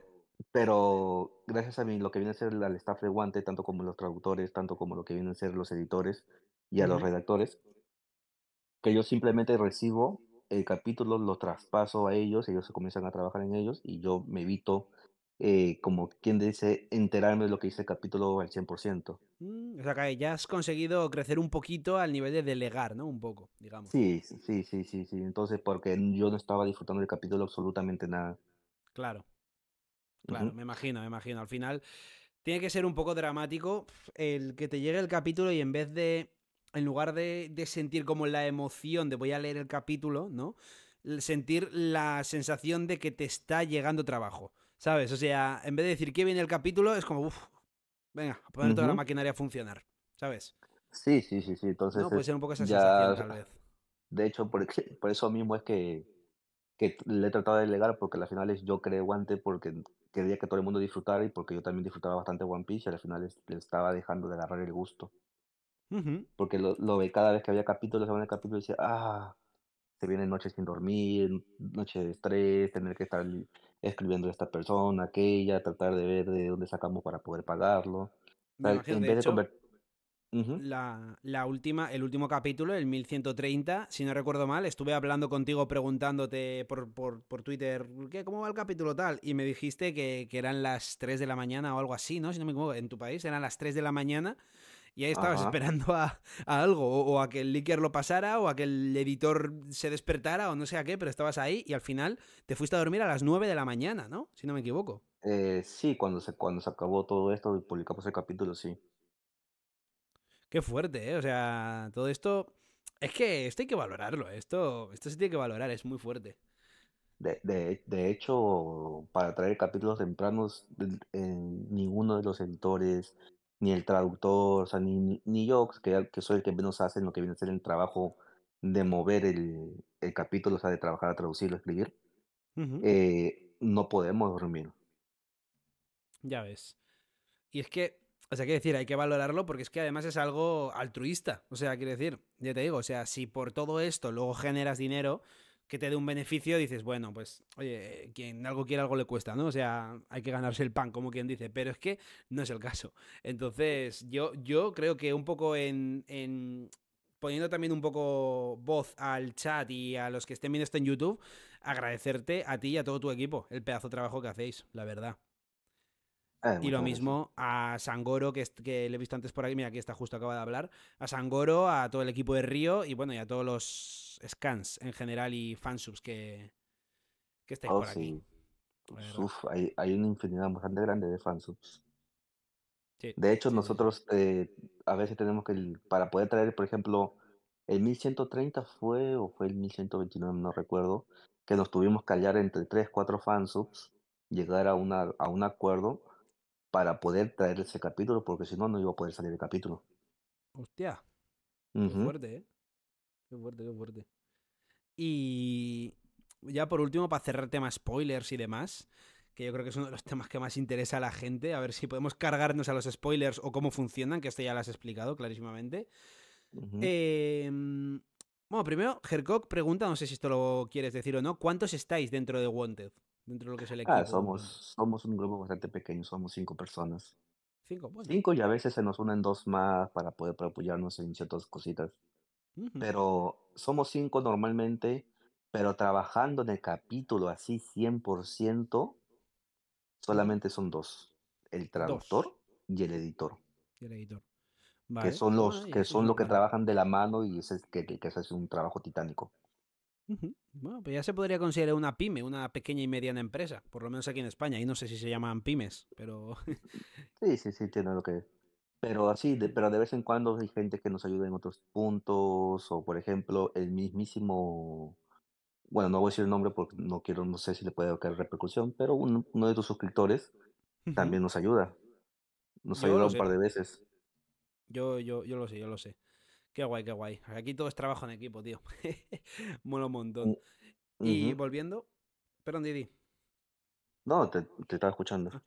pero gracias a mí, lo que viene a ser el staff de Guante, tanto como los traductores, tanto como lo que vienen a ser los editores, y a los redactores, que yo simplemente recibo el capítulo, lo traspaso a ellos, ellos se comienzan a trabajar en ellos y yo me evito, eh, como quien dice, enterarme de lo que dice el capítulo al 100%. Mm, o sea, que ya has conseguido crecer un poquito al nivel de delegar, ¿no? Un poco, digamos. Sí, sí, sí, sí, sí, Entonces, porque yo no estaba disfrutando del capítulo absolutamente nada. Claro, claro, me imagino, me imagino. Al final tiene que ser un poco dramático el que te llegue el capítulo y en vez de en lugar de, sentir como la emoción de voy a leer el capítulo, ¿no? Sentir la sensación de que te está llegando trabajo, ¿sabes? O sea, en vez de decir que viene el capítulo, es como, uff, venga, poner toda la maquinaria a funcionar, ¿sabes? Sí, sí, sí, sí. Entonces. No, puede ser un poco esa sensación, tal vez. De hecho, por, por eso mismo es que, le he tratado de delegar, porque al final es yo creé Guante porque quería que todo el mundo disfrutara y porque yo también disfrutaba bastante One Piece y al final le estaba dejando de agarrar el gusto. Porque lo, ve cada vez que había capítulos, el capítulo y decía ah, se vienen noches sin dormir, noches de estrés, tener que estar escribiendo a esta persona, aquella, tratar de ver de dónde sacamos para poder pagarlo. en vez de la, la, última, el último capítulo, el 1130, si no recuerdo mal, estuve hablando contigo preguntándote por, por, por Twitter, ¿qué, ¿cómo va el capítulo tal? Y me dijiste que, que, eran las 3 de la mañana o algo así, ¿no? Si no me equivoco, en tu país eran las 3 de la mañana y ahí estabas esperando a, algo, o, a que el leaker lo pasara, o a que el editor se despertara, o no sé a qué, pero estabas ahí y al final te fuiste a dormir a las 9 de la mañana, ¿no? Si no me equivoco. Eh, sí, cuando se, cuando se acabó todo esto y publicamos el capítulo, sí. Qué fuerte, ¿eh? O sea, todo esto... Es que esto hay que valorarlo, esto, esto se tiene que valorar, es muy fuerte. De, hecho, para traer capítulos tempranos, en ninguno de los editores, ni el traductor, o sea, ni, ni yo, que, que, soy el que menos hace en lo que viene a ser el trabajo de mover el, el capítulo, o sea, de trabajar a traducirlo, a escribir, eh, no podemos dormir. Ya ves. Y es que, o sea, que decir, hay que valorarlo porque es que además es algo altruista. O sea, quiero decir, ya te digo, o sea, si por todo esto luego generas dinero, que te dé un beneficio, dices, bueno, pues, oye, quien algo quiere, algo le cuesta, ¿no? O sea, hay que ganarse el pan, como quien dice, pero es que no es el caso. Entonces, yo, yo creo que un poco en, en poniendo también un poco voz al chat y a los que estén viendo esto en YouTube, agradecerte a ti y a todo tu equipo el pedazo de trabajo que hacéis, la verdad. Ah, y lo mismo a Sangoro, que, que, le he visto antes por aquí, mira, aquí está justo, acaba de hablar. A Sangoro, a todo el equipo de Río y bueno, y a todos los scans en general y fansubs que, que estáis oh, por aquí. hay, una infinidad bastante grande de fansubs. de hecho, nosotros eh, a veces tenemos que, para poder traer, por ejemplo, el 1130 fue, o fue el 1129, no recuerdo, que nos tuvimos que hallar entre 3, 4 fansubs, llegar a, una, a un acuerdo para poder traer ese capítulo, porque si no, no iba a poder salir el capítulo. Hostia. Qué fuerte, ¿eh? Qué fuerte, qué fuerte. Y ya por último, para cerrar temas spoilers y demás, que yo creo que es uno de los temas que más interesa a la gente, a ver si podemos cargarnos a los spoilers o cómo funcionan, que esto ya lo has explicado clarísimamente. Em, bueno, primero, Hercock pregunta, no sé si esto lo quieres decir o no, ¿cuántos estáis dentro de Wanted? dentro de lo que ah, somos, somos un grupo bastante pequeño, somos cinco personas. Cinco, pues. Cinco y a veces se nos unen dos más para poder apoyarnos en ciertas cositas. Pero somos cinco normalmente, pero trabajando en el capítulo así 100%, solamente son dos. El traductor y el editor. el editor. Que son los que son los que trabajan de la mano y es que, que, que un trabajo titánico. Bueno, pues ya se podría considerar una pyme, una pequeña y mediana empresa, por lo menos aquí en España. Y no sé si se llaman pymes, pero. sí, sí, sí, tiene lo que Pero así, pero de vez en cuando hay gente que nos ayuda en otros puntos, o por ejemplo, el mismísimo. Bueno, no voy a decir el nombre porque no quiero, no sé si le puede caer repercusión, pero uno, de tus suscriptores también nos ayuda. Nos ayuda un par de veces. Yo, yo, yo lo sé, yo lo sé. Qué guay, qué guay. Aquí todo es trabajo en equipo, tío. Mola un montón. Mm, y volviendo. Perdón, Didi. No, te, estaba escuchando. Ah.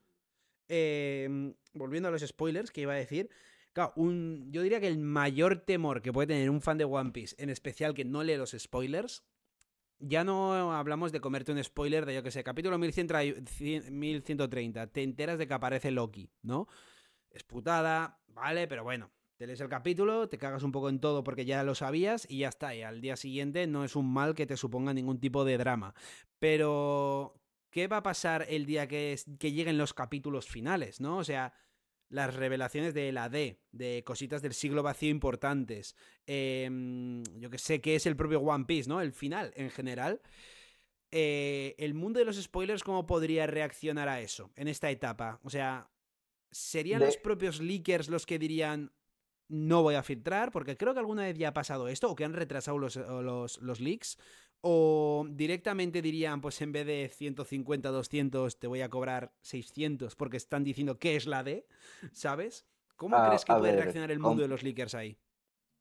Em, volviendo a los spoilers que iba a decir. Claro, un, yo diría que el mayor temor que puede tener un fan de One Piece, en especial que no lee los spoilers, ya no hablamos de comerte un spoiler de, yo que sé, capítulo 1130, te enteras de que aparece Loki, ¿no? Es putada, vale, pero bueno, te lees el capítulo, te cagas un poco en todo porque ya lo sabías y ya está. Y al día siguiente no es un mal que te suponga ningún tipo de drama. Pero, ¿qué va a pasar el día que, lleguen los capítulos finales, no? O sea, las revelaciones de la D, de cositas del siglo vacío importantes. Em, yo que sé que es el propio One Piece, ¿no? El final, en general. Eh, el mundo de los spoilers, ¿cómo podría reaccionar a eso en esta etapa? O sea, ¿serían los propios leakers los que dirían, no voy a filtrar, porque creo que alguna vez ya ha pasado esto, o que han retrasado los, leaks, o directamente dirían, pues en vez de 150, 200, te voy a cobrar 600, porque están diciendo que es la D, ¿sabes? ¿Cómo ah, crees que puede reaccionar el mundo de los leakers ahí?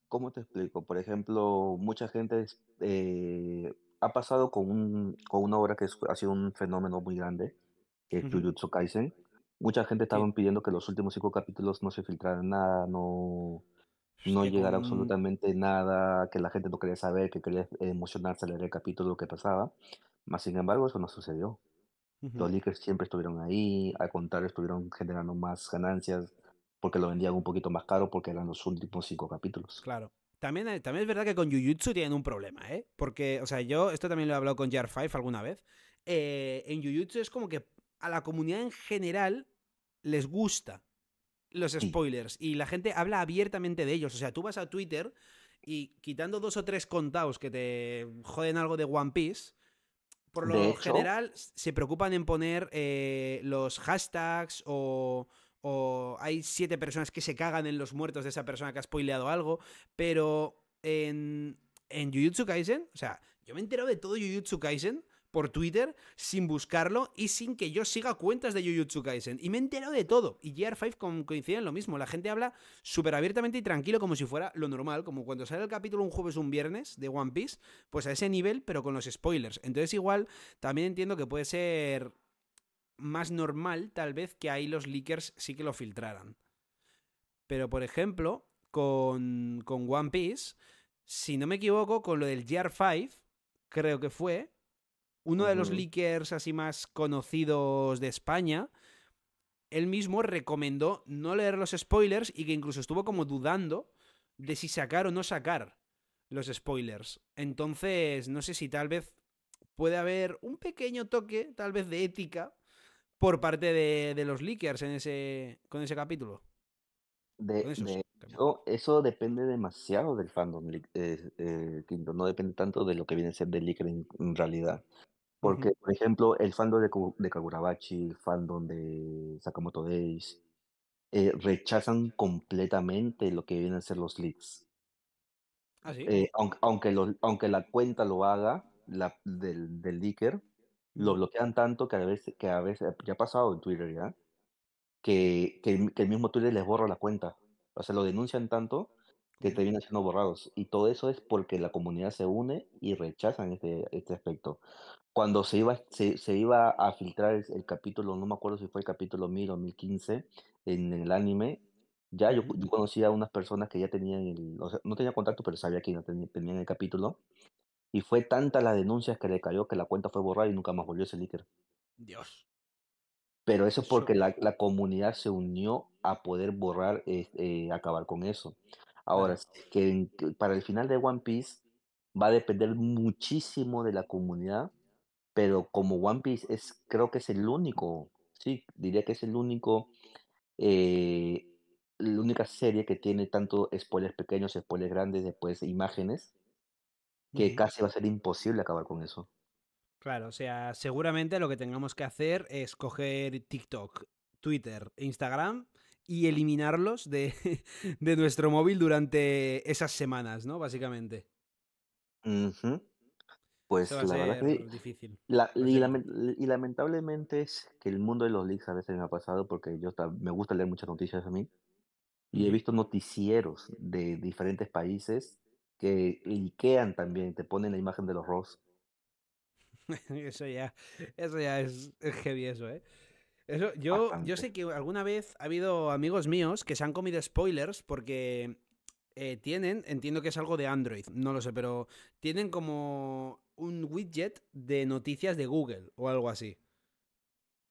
¿Cómo te explico? Por ejemplo, mucha gente eh, ha pasado con, una obra que ha sido un fenómeno muy grande, que es Kaisen, Mucha gente estaba pidiendo que los últimos cinco capítulos no se filtraran nada, no, no llegara absolutamente nada, que la gente no quería saber, que quería emocionarse al leer el capítulo, lo que pasaba. Mas sin embargo, eso no sucedió. Los leakers siempre estuvieron ahí, al contrario, estuvieron generando más ganancias porque lo vendían un poquito más caro porque eran los últimos cinco capítulos. Claro. También, eh, también es verdad que con Jujutsu tienen un problema, ¿eh? Porque, o sea, yo, esto también lo he hablado con Jar 5 alguna vez. Eh, en Jujutsu es como que a la comunidad en general les gusta los spoilers y la gente habla abiertamente de ellos. O sea, tú vas a Twitter y quitando dos o tres contados que te joden algo de One Piece, por lo general se preocupan en poner eh, los hashtags o, hay siete personas que se cagan en los muertos de esa persona que ha spoileado algo, pero en, en Jujutsu Kaisen, o sea, yo me enterado de todo Jujutsu Kaisen por Twitter sin buscarlo y sin que yo siga cuentas de Jujutsu Kaisen. Y me entero de todo. Y GR5 coincide en lo mismo. La gente habla súper abiertamente y tranquilo como si fuera lo normal, como cuando sale el capítulo un jueves o un viernes de One Piece, pues a ese nivel, pero con los spoilers. Entonces igual también entiendo que puede ser más normal tal vez que ahí los leakers sí que lo filtraran. Pero por ejemplo, con, con One Piece, si no me equivoco, con lo del GR5, creo que fue, uno de los leakers así más conocidos de España, él mismo recomendó no leer los spoilers y que incluso estuvo como dudando de si sacar o no sacar los spoilers. Entonces, no sé si tal vez puede haber un pequeño toque, tal vez de ética, por parte de, los leakers en ese, con ese capítulo. eso depende demasiado del fandom eh, eh, Quinto, no depende tanto de lo que viene a ser de leaker en realidad. Porque, por ejemplo, el fandom de, de Kagurabachi, el fandom de Sakamoto Days, eh, rechazan completamente lo que vienen a ser los leaks. ¿Ah, sí? Eh, aunque, aunque, la cuenta lo haga, la, del, del leaker, lo bloquean tanto que a veces, que a veces ya ha pasado en Twitter ya, que, el mismo Twitter les borra la cuenta. O sea, lo denuncian tanto que te vienen siendo borrados. Y todo eso es porque la comunidad se une y rechazan este, este aspecto cuando se iba, se, iba a filtrar el, capítulo, no me acuerdo si fue el capítulo 1000 o 1015, en, el anime, ya yo, conocía a unas personas que ya tenían, el, no tenía contacto, pero sabía que ya tenían el capítulo. Y fue tanta las denuncias que le cayó que la cuenta fue borrada y nunca más volvió ese líquido. Dios. Pero eso es porque la, la, comunidad se unió a poder borrar, eh, acabar con eso. Ahora, que para el final de One Piece va a depender muchísimo de la comunidad pero como One Piece es, creo que es el único, sí, diría que es el único, eh, la única serie que tiene tanto spoilers pequeños, spoilers grandes, después imágenes, que casi va a ser imposible acabar con eso. Claro, o sea, seguramente lo que tengamos que hacer es coger TikTok, Twitter e Instagram y eliminarlos de, de nuestro móvil durante esas semanas, ¿no? Básicamente. mhm pues la verdad que difícil. y, lamentablemente es que el mundo de los leaks a veces me ha pasado porque yo me gusta leer muchas noticias a mí y he visto noticieros de diferentes países que liquean también, te ponen la imagen de los Ross. eso ya, eso ya es, heavy eso, ¿eh? yo, yo sé que alguna vez ha habido amigos míos que se han comido spoilers porque eh, tienen, entiendo que es algo de Android, no lo sé, pero tienen como un widget de noticias de Google o algo así.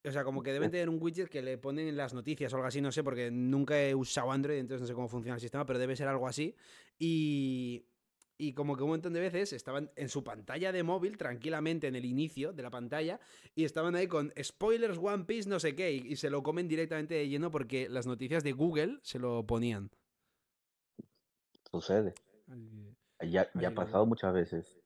O sea, como que deben tener un widget que le ponen las noticias o algo así, no sé, porque nunca he usado Android, entonces no sé cómo funciona el sistema, pero debe ser algo así. Y, y como que un montón de veces estaban en su pantalla de móvil, tranquilamente en el inicio de la pantalla, y estaban ahí con spoilers One Piece, no sé qué, y, se lo comen directamente de lleno porque las noticias de Google se lo ponían. Sucede. ya, ha pasado muchas veces.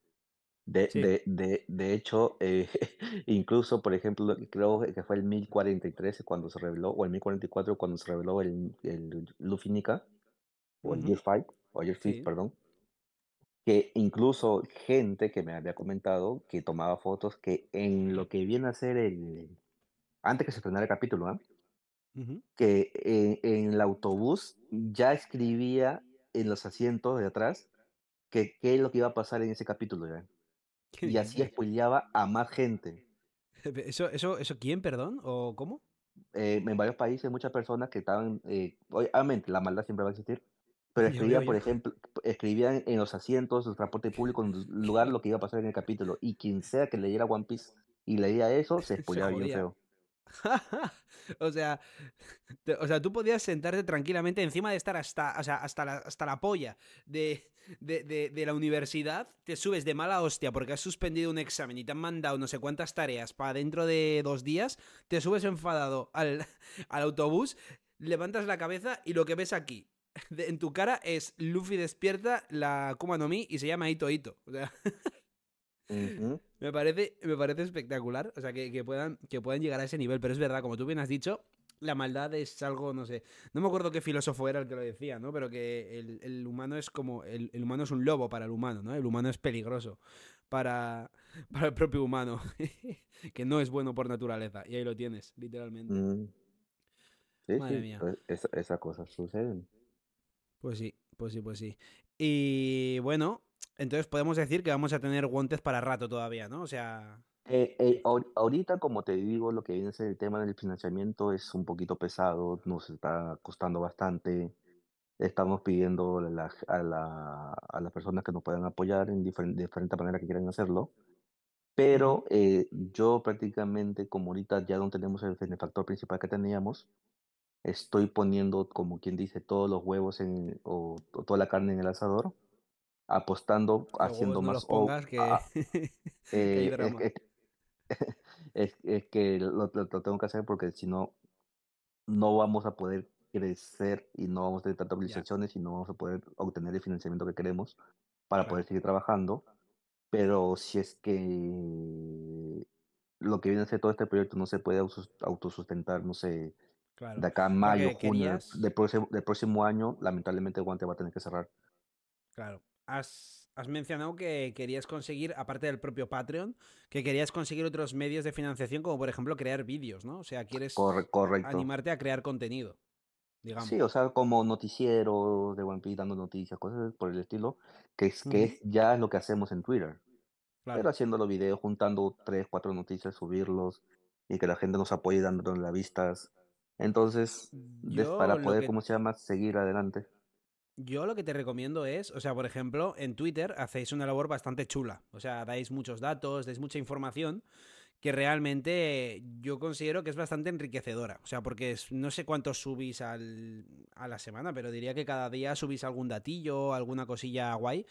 De, de, de, de, hecho, eh, incluso, por ejemplo, creo que fue el 1043 cuando se reveló, o el 1044 cuando se reveló el, el Lufinica, o el Year 5, o Year perdón, que incluso gente que me había comentado que tomaba fotos que en lo que viene a ser el, antes que se terminara el capítulo, ¿ah? que eh, en, el autobús ya escribía en los asientos de atrás que qué es lo que iba a pasar en ese capítulo, ¿ya? y así spoileaba a más gente. ¿Eso, eso, eso quién, perdón? ¿O cómo? Eh, en varios países muchas personas que estaban, eh, obviamente la maldad siempre va a existir, pero escribían, por ejemplo, escribían en los asientos el transporte público, en lugar lo que iba a pasar en el capítulo, y quien sea que leyera One Piece y leía eso, se spoileaba yo feo. o, sea, o sea, tú podías sentarte tranquilamente encima de estar hasta, o sea, hasta, la, hasta la polla de, de, de, la universidad, te subes de mala hostia porque has suspendido un examen y te han mandado no sé cuántas tareas para dentro de dos días, te subes enfadado al, al autobús, levantas la cabeza y lo que ves aquí. En tu cara es Luffy despierta la Kuma no Mi y se llama Ito Ito. O sea, me, parece, me parece espectacular, o sea, que, puedan, que puedan llegar a ese nivel, pero es verdad, como tú bien has dicho, la maldad es algo, no sé, no me acuerdo qué filósofo era el que lo decía, ¿no? Pero que el, humano es como, el, humano es un lobo para el humano, ¿no? El humano es peligroso para, para el propio humano, que no es bueno por naturaleza, y ahí lo tienes, literalmente. Mm. Madre mía. Pues, esas esa cosas suceden. Pues sí, pues sí, pues sí. Y bueno, entonces podemos decir que vamos a tener guantes para rato todavía, ¿no? O sea... Eh, eh, ahorita, como te digo, lo que viene a ser el tema del financiamiento es un poquito pesado, nos está costando bastante. Estamos pidiendo a, a, las personas que nos puedan apoyar en diferente, manera que quieran hacerlo. Pero eh, yo prácticamente, como ahorita ya no tenemos el benefactor principal que teníamos, estoy poniendo, como quien dice, todos los huevos en, o toda la carne en el asador apostando, haciendo no más... Pongas, que... Eh, es, que lo, tengo que hacer porque si no, no vamos a poder crecer y no vamos a tener tantas organizaciones y no vamos a poder obtener el financiamiento que queremos para poder seguir trabajando. Pero si es que lo que viene a ser todo este proyecto no se puede autosustentar, no sé, de acá a mayo, junio, del, próximo, del próximo año, lamentablemente Guante va a tener que cerrar. Claro, has, mencionado que querías conseguir, aparte del propio Patreon, que querías conseguir otros medios de financiación, como por ejemplo crear vídeos, ¿no? O sea, quieres animarte a crear contenido. Digamos. Sí, o sea, como noticieros de One Piece dando noticias, cosas por el estilo, que es que ya es lo que hacemos en Twitter. Pero haciendo los vídeos, juntando tres, cuatro noticias, subirlos y que la gente nos apoye dándonos las vistas. Entonces, mm, para poder, ¿cómo se llama?, seguir adelante. Yo lo que te recomiendo es, o sea, por ejemplo, en Twitter hacéis una labor bastante chula. O sea, dais muchos datos, dais mucha información que realmente yo considero que es bastante enriquecedora. O sea, porque no sé cuántos subís a la semana, pero diría que cada día subís algún datillo, alguna cosilla guay.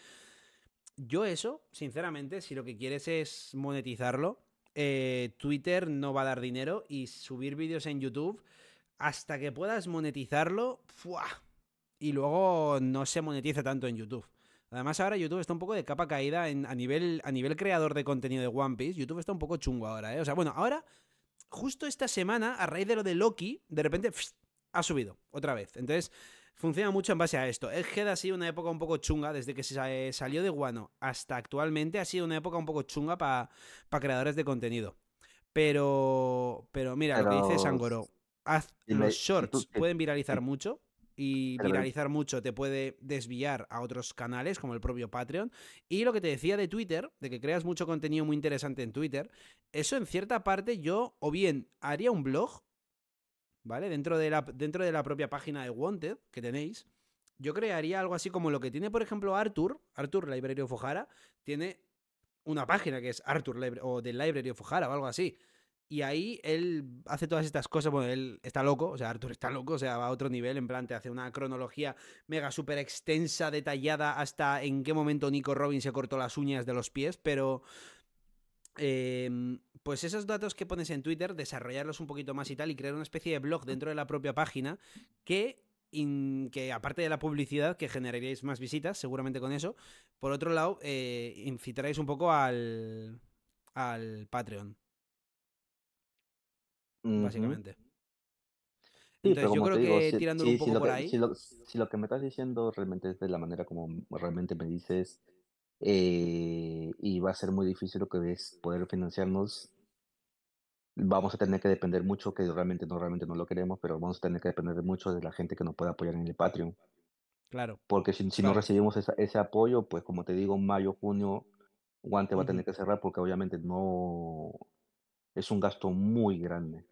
Yo eso, sinceramente, si lo que quieres es monetizarlo, eh, Twitter no va a dar dinero y subir vídeos en YouTube hasta que puedas monetizarlo, ¡fua! y luego no se monetiza tanto en YouTube. Además, ahora YouTube está un poco de capa caída a, nivel, a nivel creador de contenido de One Piece. YouTube está un poco chungo ahora, ¿eh? O sea, bueno, ahora, justo esta semana, a raíz de lo de Loki, de repente ha subido otra vez. Entonces, funciona mucho en base a esto. Es ha sido una época un poco chunga, desde que se salió de Guano hasta actualmente, ha sido una época un poco chunga para creadores de contenido. Pero, pero mira, lo que dice Sangoro, los shorts pueden viralizar mucho y viralizar mucho te puede desviar a otros canales como el propio Patreon. Y lo que te decía de Twitter, de que creas mucho contenido muy interesante en Twitter, eso en cierta parte yo o bien haría un blog, ¿vale? Dentro de la, dentro de la propia página de Wanted que tenéis. Yo crearía algo así como lo que tiene, por ejemplo, Arthur, Arthur, Library of Fojara, tiene una página que es Arthur o The Library of o algo así. Y ahí él hace todas estas cosas, bueno, él está loco, o sea, Arthur está loco, o sea, va a otro nivel, en plan, te hace una cronología mega súper extensa, detallada, hasta en qué momento Nico Robin se cortó las uñas de los pies, pero... Em, pues esos datos que pones en Twitter, desarrollarlos un poquito más y tal, y crear una especie de blog dentro de la propia página que que aparte de la publicidad, que generaríais más visitas, seguramente con eso, por otro lado, eh, incitaréis un poco al, al Patreon básicamente. Entonces, yo creo que si, tirándolo un poco por ahí. Si lo, que me estás diciendo realmente es de la manera como realmente me dices, eh, y va a ser muy difícil lo que es poder financiarnos, vamos a tener que depender mucho, que realmente no, realmente no lo queremos, pero vamos a tener que depender mucho de la gente que nos pueda apoyar en el Patreon. Claro. Porque si, no recibimos ese apoyo, pues como te digo, mayo, junio, Guante va a tener que cerrar porque obviamente no es un gasto muy grande.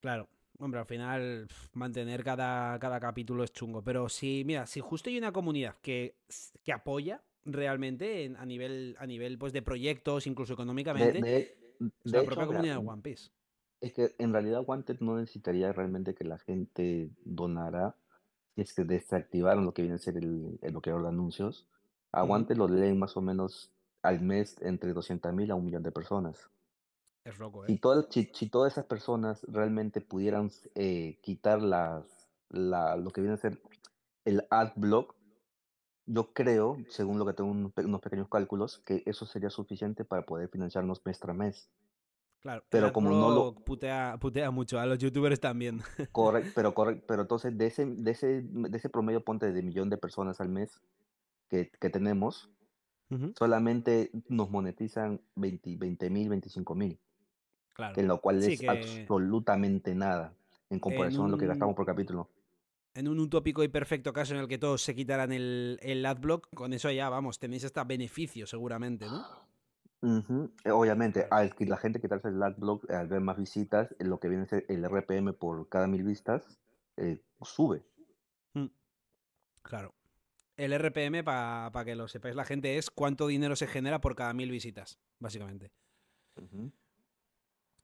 Claro. Hombre, al final mantener cada, capítulo es chungo. Pero si, mira, si justo hay una comunidad que, que apoya realmente a nivel, a nivel pues, de proyectos, incluso económicamente, de, la propia comunidad de mm, One Piece. Es que en realidad Wanted no necesitaría realmente que la gente donara si es que desactivaron lo que viene a ser el, bloqueador de anuncios. A Wanted lo leen más o menos al mes entre 200.000 a un millón de personas. Es ¿eh? si, todas, esas personas realmente pudieran eh, quitar las, lo que viene a ser el ad blog yo creo, según lo que tengo unos pequeños cálculos, que eso sería suficiente para poder financiarnos mes tras mes. Claro, pero como no lo putea, putea, mucho a los youtubers también. Correcto, pero correcto, pero entonces de ese, de ese, ese promedio ponte de millón de personas al mes que, tenemos, solamente nos monetizan 20 mil, 25 mil en lo cual es absolutamente nada en comparación con lo que gastamos por capítulo. En un utópico y perfecto caso en el que todos se quitaran el, el adblock, con eso ya, vamos, tenéis hasta beneficio seguramente, ¿no? Eh, obviamente, al que la gente quitarse el adblock, al ver más visitas, eh, lo que viene ser el RPM por cada mil vistas, eh, sube. Mm, claro. El RPM, para que lo sepáis la gente, es cuánto dinero se genera por cada mil visitas, básicamente.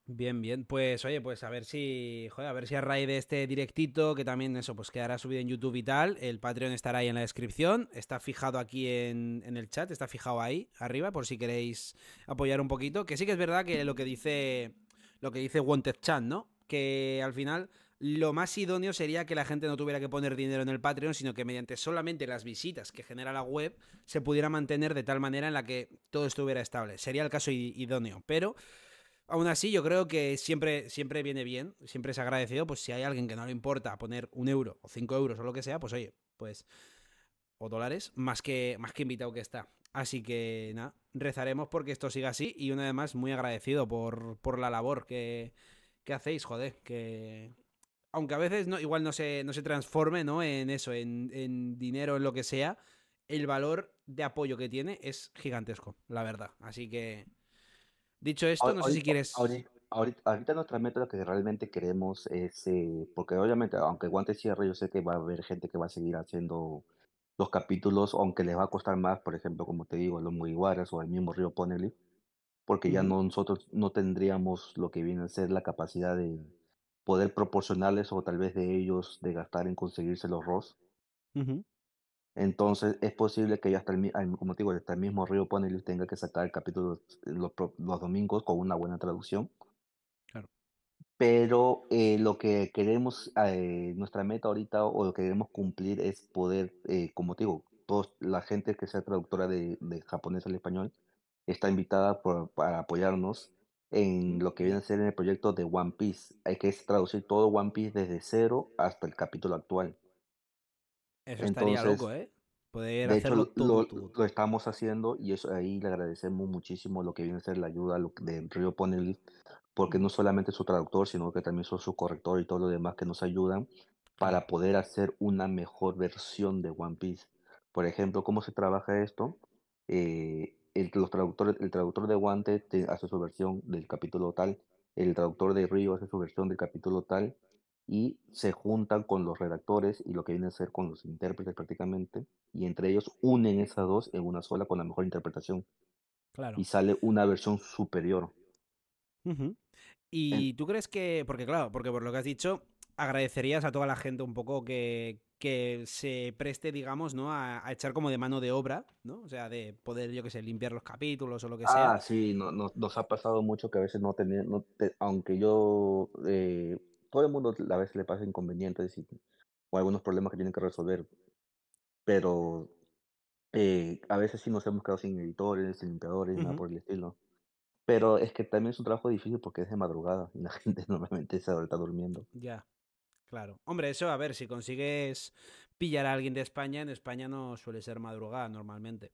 Bien, bien. Pues oye, pues a ver si, joder, a ver si a raíz de este directito, que también eso, pues quedará subido en YouTube y tal, el Patreon estará ahí en la descripción, está fijado aquí en, el chat, está fijado ahí arriba, por si queréis apoyar un poquito. Que sí que es verdad que lo que dice, lo que dice Wanted Chat, ¿no? Que al final lo más idóneo sería que la gente no tuviera que poner dinero en el Patreon, sino que mediante solamente las visitas que genera la web se pudiera mantener de tal manera en la que todo estuviera estable. Sería el caso idóneo, pero Aún así, yo creo que siempre, siempre viene bien, siempre es agradecido, pues si hay alguien que no le importa poner un euro o cinco euros o lo que sea, pues oye, pues. O dólares, más que, más que invitado que está. Así que nada, rezaremos porque esto siga así. Y una vez más, muy agradecido por, la labor que, hacéis, joder. Que. Aunque a veces no, igual no se, no se transforme, ¿no? En eso, en, en dinero, en lo que sea. El valor de apoyo que tiene es gigantesco, la verdad. Así que Dicho esto, no sé si quieres. Ahorita, nuestra meta, lo que realmente queremos es. Eh, porque obviamente, aunque Guante cierre, yo sé que va a haber gente que va a seguir haciendo los capítulos, aunque les va a costar más, por ejemplo, como te digo, los Mugiwaras o el mismo Río Poneli. porque ya no, nosotros no tendríamos lo que viene a ser la capacidad de poder proporcionarles o tal vez de ellos de gastar en conseguirse los ROS. Entonces es posible que ya hasta el, como digo, el mismo Río Ponelis tenga que sacar el capítulo los, domingos con una buena traducción. Claro. Pero eh, lo que queremos, eh, nuestra meta ahorita o lo que queremos cumplir es poder, eh, como digo, toda la gente que sea traductora de, japonés al español está invitada para apoyarnos en lo que viene a ser en el proyecto de One Piece. Hay que traducir todo One Piece desde cero hasta el capítulo actual. Eso estaría loco, ¿eh? Poder hacerlo lo, estamos haciendo y eso ahí le agradecemos muchísimo lo que viene a ser la ayuda de Río Ponel, porque no solamente es su traductor, sino que también es su corrector y todo lo demás que nos ayudan para poder hacer una mejor versión de One Piece. Por ejemplo, ¿cómo se trabaja esto? Eh, el, los traductores, el traductor de Guante hace su versión del capítulo tal, el traductor de Río hace su versión del capítulo tal, y se juntan con los redactores y lo que viene a ser con los intérpretes prácticamente, y entre ellos unen esas dos en una sola con la mejor interpretación. Claro. Y sale una versión superior. ¿Y tú crees que, porque claro, porque por lo que has dicho, agradecerías a toda la gente un poco que, se preste, digamos, ¿no? A, echar como de mano de obra, ¿no? O sea, de poder, yo que sé, limpiar los capítulos o lo que sea. Ah, sí, nos ha pasado mucho que a veces no tenían aunque yo eh, todo el mundo a veces le pasa inconvenientes y, o algunos problemas que tienen que resolver, pero eh, a veces sí nos hemos quedado sin editores, sin limpiadores, nada por el estilo. Pero es que también es un trabajo difícil porque es de madrugada y la gente normalmente se está durmiendo. Ya, claro. Hombre, eso, a ver, si consigues pillar a alguien de España, en España no suele ser madrugada normalmente.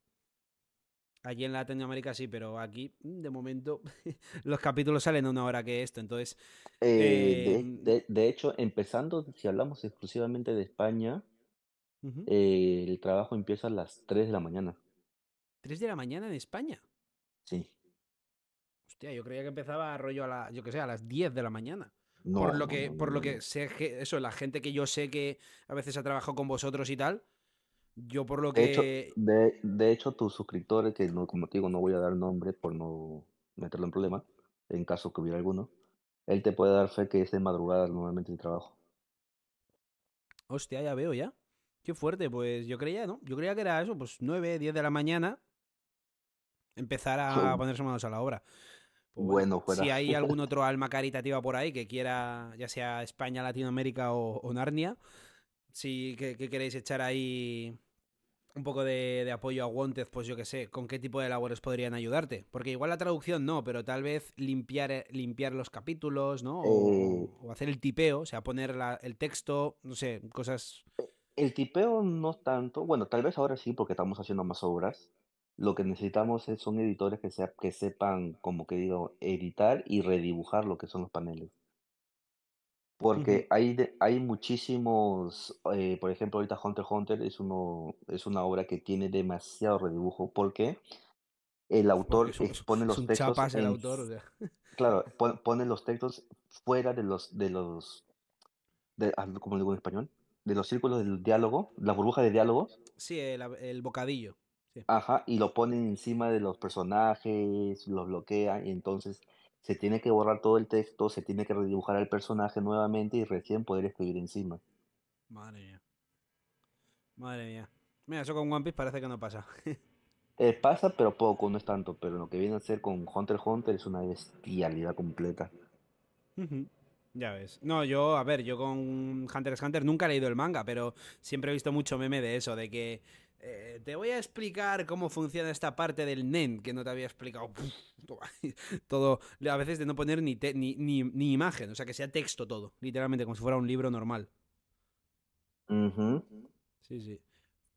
Allí en Latinoamérica sí, pero aquí, mm, de momento, los capítulos salen a una hora que esto, entonces... Eh, em, de, hecho, empezando, si hablamos exclusivamente de España, eh, el trabajo empieza a las 3 de la mañana. ¿3 de la mañana en España? Sí. Hostia, yo creía que empezaba rollo a yo que sé, a las 10 de la mañana. por lo que, por lo que sé, eso, la gente que yo sé que a veces ha trabajado con vosotros y tal, yo por lo que... de, hecho, tus suscriptores, que no, como te digo, no voy a dar nombre por no meterlo en problema, en caso que hubiera alguno, él te puede dar fe que esté madrugada normalmente el trabajo. Hostia, ya veo ya. Qué fuerte, pues yo creía, ¿no? Yo creía que era eso, pues 9, 10 de la mañana, empezar a ponerse manos a la obra. Pues bueno, pues... Si hay algún otro alma caritativa por ahí que quiera, ya sea España, Latinoamérica o, Narnia, si queréis echar ahí un poco de, apoyo a Wanted, pues yo que sé, con qué tipo de labores podrían ayudarte. Porque igual la traducción no, pero tal vez limpiar, eh, limpiar los capítulos, ¿no? Eh. O, hacer el tipeo, o sea, poner el texto, no sé, cosas. El tipeo no tanto. Bueno, tal vez ahora sí, porque estamos haciendo más obras. Lo que necesitamos es, son editores que, sea, que sepan, como que digo, editar y redibujar lo que son los paneles. Porque hay, hay muchísimos, eh, por ejemplo, ahorita Hunter Hunter es, uno, es una obra que tiene demasiado redibujo porque el autor expone los textos. el autor, Claro, pone los textos fuera de los, de los, de, ah, digo en español? De los círculos del diálogo, la burbuja de diálogos. Sí, el, bocadillo. Ajá, y lo ponen encima de los personajes, los bloquea, y entonces se tiene que borrar todo el texto, se tiene que redibujar al personaje nuevamente y recién poder escribir encima. Madre mía. Madre mía. Mira, eso con One Piece parece que no pasa. Eh, pasa, pero poco, no es tanto. Pero lo que viene a ser con Hunter x Hunter es una bestialidad completa. Ya ves. No, yo, a ver, yo con Hunter x Hunter nunca he leído el manga, pero siempre he visto mucho meme de eso, de que eh, te voy a explicar cómo funciona esta parte del NEN que no te había explicado. todo, a veces de no poner ni, ni, ni, imagen, o sea, que sea texto todo, literalmente, como si fuera un libro normal. Sí, sí.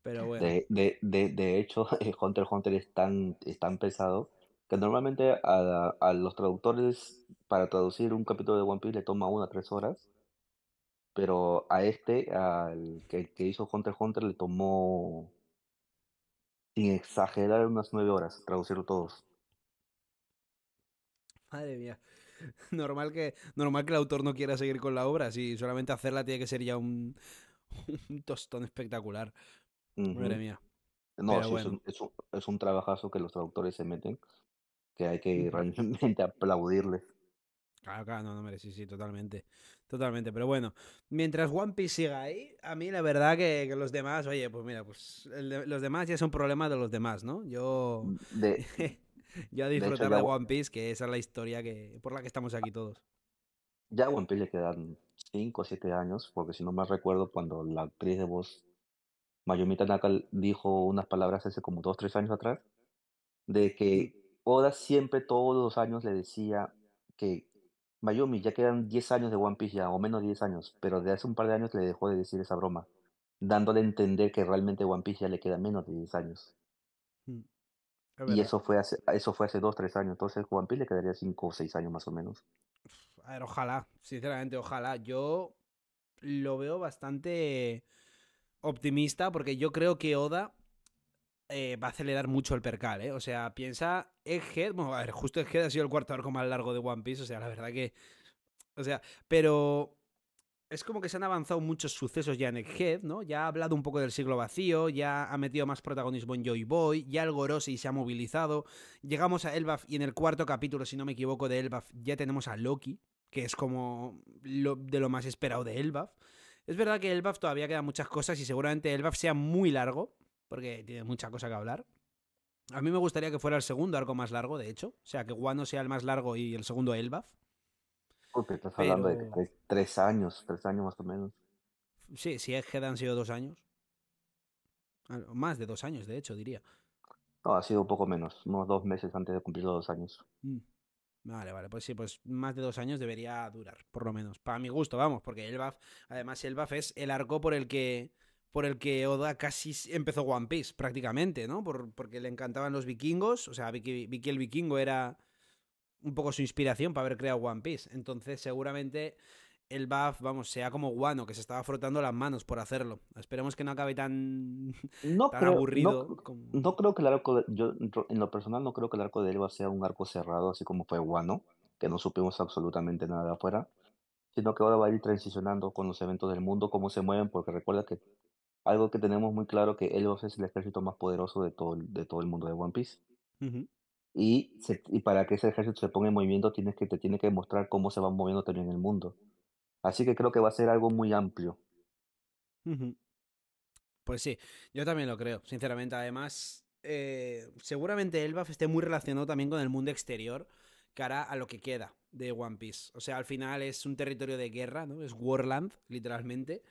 Pero bueno. De, hecho, Hunter x Hunter es tan, pesado que normalmente a, los traductores para traducir un capítulo de One Piece le toma una o tres horas, pero a este, al que, que hizo Hunter Hunter, le tomó sin exagerar unas nueve horas, traducirlo todos. Madre mía. Normal que, normal que el autor no quiera seguir con la obra, si solamente hacerla tiene que ser ya un, tostón espectacular. Madre mía. No, es, un, es, un, trabajazo que los traductores se meten, que hay que mm. realmente aplaudirles. Claro, claro, no, no, merece, sí, sí, totalmente. Totalmente, pero bueno, mientras One Piece siga ahí, a mí la verdad que, los demás, oye, pues mira, pues los demás ya son problemas de los demás, ¿no? Yo, mm, de, yo a disfrutar de, One Piece, que esa es la historia que, por la que estamos aquí todos. Ya a One Piece le quedan 5 o 7 años, porque si no me recuerdo cuando la actriz de voz Mayumi Tanaka dijo unas palabras hace como 2 3 años atrás, de que Oda siempre todos los años le decía que Mayumi, ya quedan 10 años de One Piece ya, o menos 10 años, pero de hace un par de años le dejó de decir esa broma, dándole a entender que realmente One Piece ya le queda menos de 10 años. Mm, y eh eso fue hace, 2, 3 años, entonces One Piece le quedaría 5 o 6 años más o menos. A ver, ojalá, sinceramente, ojalá. Yo lo veo bastante optimista porque yo creo que Oda eh, va a acelerar mucho el percal, ¿eh? O sea, piensa Egghead. Bueno, a ver, justo Egghead ha sido el cuarto arco más largo de One Piece. O sea, la verdad que. O sea, pero. Es como que se han avanzado muchos sucesos ya en Egghead, ¿no? Ya ha hablado un poco del siglo vacío, ya ha metido más protagonismo en Joy Boy, ya el Gorosei se ha movilizado. Llegamos a Elbaf y en el cuarto capítulo, si no me equivoco, de Elbaf ya tenemos a Loki, que es como lo, de lo más esperado de Elbaf. Es verdad que Elbaf todavía queda muchas cosas y seguramente Elbaf sea muy largo, porque tiene mucha cosa que hablar. A mí me gustaría que fuera el segundo arco más largo, de hecho. O sea, que Wano sea el más largo y el segundo Elbaf. Porque estás hablando de tres, años, tres años más o menos. Sí, si es que han sido dos años. Ah, más de dos años, de hecho, diría. No, ha sido un poco menos, unos dos meses antes de cumplir los dos años. Mm. Vale, vale, pues sí, pues más de dos años debería durar, por lo menos. Para mi gusto, vamos, porque Elbaf, además Elbaf es el arco por el que por el que Oda casi empezó One Piece, prácticamente, ¿no? porque le encantaban los vikingos, o sea, Vicky, el vikingo era un poco su inspiración para haber creado One Piece. Entonces, seguramente el buff, vamos, sea como Guano, que se estaba frotando las manos por hacerlo. Esperemos que no acabe tan, aburrido. No, creo que el arco, yo en lo personal no creo que el arco de él va a sea un arco cerrado, así como fue Guano, que no supimos absolutamente nada de afuera sino que ahora va a ir transicionando con los eventos del mundo, cómo se mueven, porque recuerda que algo que tenemos muy claro que Elbaf es el ejército más poderoso de todo, de todo el mundo de One Piece. y, y, para que ese ejército se ponga en movimiento tienes que, te tiene que mostrar cómo se va moviendo también el mundo. Así que creo que va a ser algo muy amplio. Pues sí, yo también lo creo, sinceramente. Además, eh, seguramente Elbaf esté muy relacionado también con el mundo exterior cara a lo que queda de One Piece. O sea, al final es un territorio de guerra, ¿no? Es Warland, literalmente.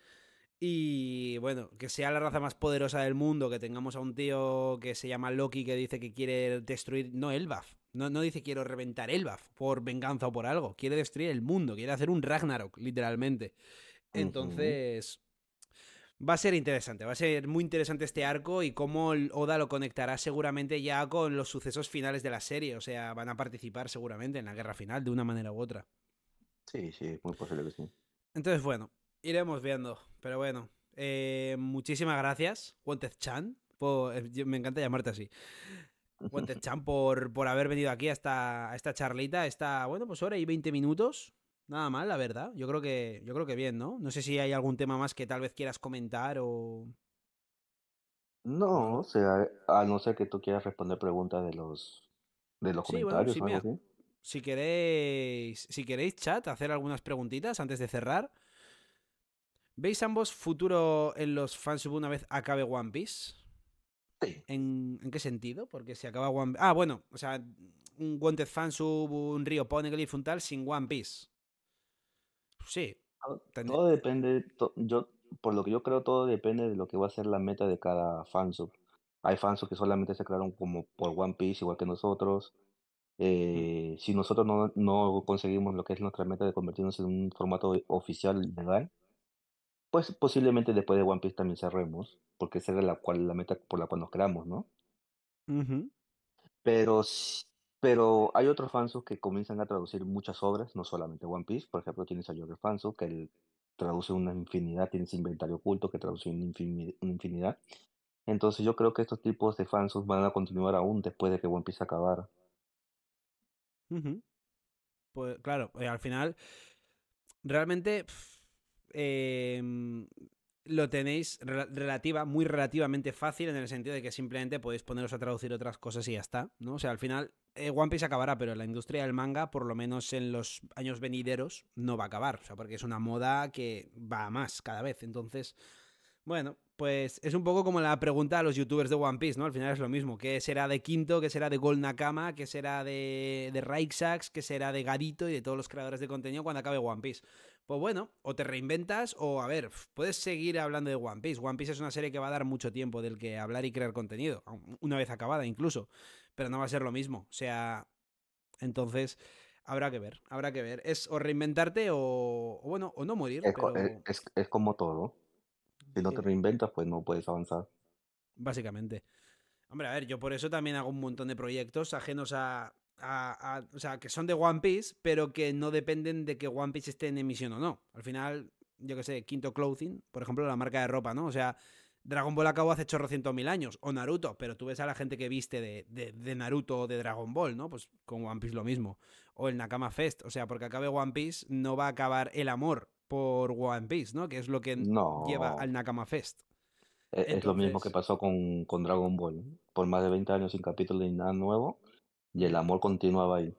Y bueno, que sea la raza más poderosa del mundo, que tengamos a un tío que se llama Loki que dice que quiere destruir, no Elbaf, no, no dice quiero reventar Elbaf por venganza o por algo, quiere destruir el mundo, quiere hacer un Ragnarok, literalmente. Entonces, va a ser interesante, va a ser muy interesante este arco y cómo Oda lo conectará seguramente ya con los sucesos finales de la serie, o sea, van a participar seguramente en la guerra final de una manera u otra. Sí, sí, muy posible que sí. Entonces, bueno, iremos viendo. Pero bueno, eh, muchísimas gracias, Wanted Chan. Eh, me encanta llamarte así. Wanted Chan por, por haber venido aquí a esta, charlita. Esta, bueno, pues hora y 20 minutos. Nada mal, la verdad. Yo creo que, yo creo que bien, ¿no? No sé si hay algún tema más que tal vez quieras comentar o. No, o sea, a no ser que tú quieras responder preguntas de los, de los comentarios. o algo si queréis, si queréis, chat, hacer algunas preguntitas antes de cerrar. ¿Veis ambos futuro en los fansub una vez acabe One Piece? Sí. ¿En, qué sentido? Porque si acaba One Piece. Ah, bueno, o sea, un Wanted fansub, un Río Poneglyph, un tal, sin One Piece. Sí. Todo depende. yo, por lo que yo creo, todo depende de lo que va a ser la meta de cada fansub. Hay fansub que solamente se crearon como por One Piece, igual que nosotros. Eh, si nosotros no, no, conseguimos lo que es nuestra meta de convertirnos en un formato oficial legal, pues posiblemente después de One Piece también cerremos, porque esa era la, cual, la meta por la cual nos creamos, ¿no? Pero pero hay otros fansos que comienzan a traducir muchas obras, no solamente One Piece. Por ejemplo, tienes a Jorge Fanso, que él traduce una infinidad, tienes Inventario Oculto, que traduce una infinidad. Entonces yo creo que estos tipos de fansos van a continuar aún después de que One Piece acabara. Pues claro, eh, al final, realmente... Em, lo tenéis relativa, muy relativamente fácil en el sentido de que simplemente podéis poneros a traducir otras cosas y ya está, ¿no? O sea, al final eh, One Piece acabará, pero la industria del manga, por lo menos en los años venideros, no va a acabar, o sea, porque es una moda que va más cada vez, entonces, bueno, pues es un poco como la pregunta a los youtubers de One Piece, ¿no? Al final es lo mismo. ¿Qué será de Quinto? ¿Qué será de Gold Nakama? ¿Qué será de, de ¿Qué será de Gadito y de todos los creadores de contenido cuando acabe One Piece? Pues bueno, o te reinventas o, a ver, puedes seguir hablando de One Piece. One Piece es una serie que va a dar mucho tiempo del que hablar y crear contenido, una vez acabada incluso, pero no va a ser lo mismo. O sea, entonces, habrá que ver, habrá que ver. Es o reinventarte o, bueno, o no morir. Es, es como todo. Si no te reinventas, pues no puedes avanzar. Básicamente. Hombre, a ver, yo por eso también hago un montón de proyectos ajenos a, o sea, que son de One Piece, pero que no dependen de que One Piece esté en emisión o no. Al final, yo que sé, Quinto Clothing, por ejemplo, la marca de ropa, ¿no? O sea, Dragon Ball acabó hace chorrocientos mil años, o Naruto, pero tú ves a la gente que viste de, Naruto o de Dragon Ball, ¿no? Pues con One Piece lo mismo. O el Nakama Fest, o sea, porque acabe One Piece, no va a acabar el amor por One Piece, ¿no? Que es lo que lleva al Nakama Fest. E, es, lo mismo que pasó con, con Dragon Ball. Por más de 20 años sin capítulo ni nada nuevo, y el amor continuaba ahí.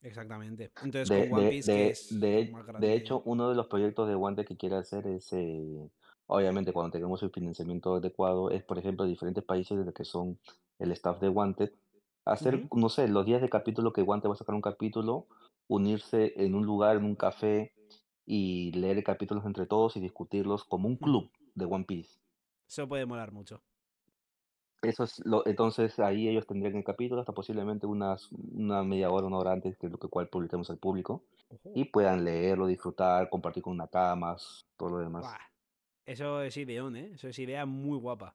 Exactamente. Entonces, de, hecho, uno de los proyectos de One que quiere hacer es, eh, obviamente, cuando tengamos el financiamiento adecuado, es, por ejemplo, diferentes países de que son el staff de Wanted, hacer, no sé, los días de capítulo que Wanted va a sacar un capítulo, unirse en un lugar, en un café, y leer capítulos entre todos y discutirlos como un club de One Piece. Eso puede molar mucho. Eso es lo, entonces ahí ellos tendrían el capítulo hasta posiblemente unas, una media hora, una hora antes de lo que cual publiquemos al público y puedan leerlo, disfrutar, compartir con una más todo lo demás. Eso es ideón, ¿eh? Eso es idea muy guapa.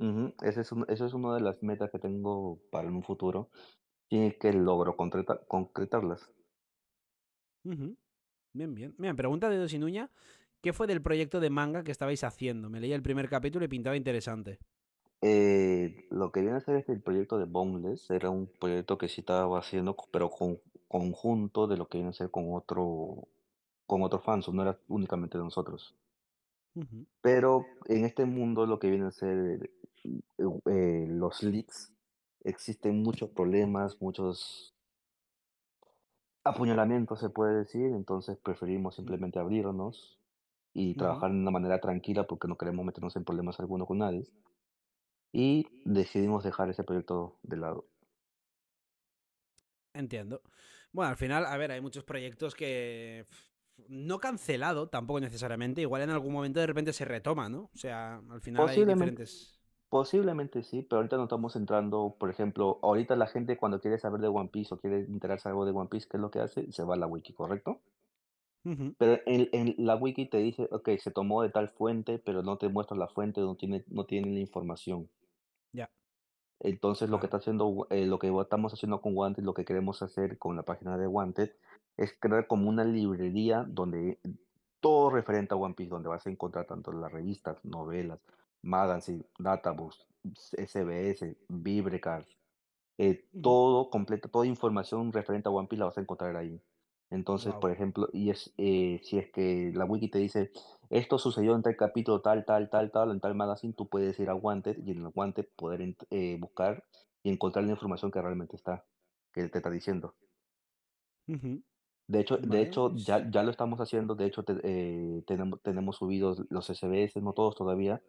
Uh es eso es una de las metas que tengo para en un futuro. y que logro concretarlas. Bien, bien. Mira, pregunta de Dosinuña. ¿Qué fue del proyecto de manga que estabais haciendo? Me leía el primer capítulo y pintaba interesante. Eh, lo que viene a ser este el proyecto de Boneless era un proyecto que sí estaba haciendo, pero con conjunto de lo que viene a ser con otro con otros fans, no era únicamente de nosotros. Pero en este mundo lo que viene a ser eh, los leaks, existen muchos problemas, muchos apuñalamientos se puede decir, entonces preferimos simplemente abrirnos y trabajar de una manera tranquila porque no queremos meternos en problemas alguno con nadie y decidimos dejar ese proyecto de lado. Entiendo. Bueno, al final, a ver, hay muchos proyectos que no cancelado, tampoco necesariamente, igual en algún momento de repente se retoma, ¿no? O sea, al final hay diferentes... Posiblemente sí, pero ahorita no estamos entrando, por ejemplo, ahorita la gente cuando quiere saber de One Piece o quiere enterarse algo de One Piece, ¿qué es lo que hace? Se va a la wiki, ¿correcto? Pero en, la wiki te dice, ok, se tomó de tal fuente, pero no te muestra la fuente, no tiene, no tiene la información. Entonces lo que está haciendo, eh, lo que estamos haciendo con Wanted, lo que queremos hacer con la página de Wanted, es crear como una librería donde todo referente a One Piece, donde vas a encontrar tanto las revistas, novelas, magazines, databooks, SBS, Vibrecars, eh, todo completo, toda información referente a One Piece la vas a encontrar ahí. Entonces, por ejemplo, y es, eh, si es que la wiki te dice, esto sucedió en tal capítulo, tal, tal, tal, tal, en tal magazine, tú puedes ir a Wanted y en el Wanted poder eh, buscar y encontrar la información que realmente está, que te está diciendo. De hecho, de hecho ya, pues ya lo estamos haciendo, de hecho eh, tenemos, tenemos subidos los SBS, no todos todavía,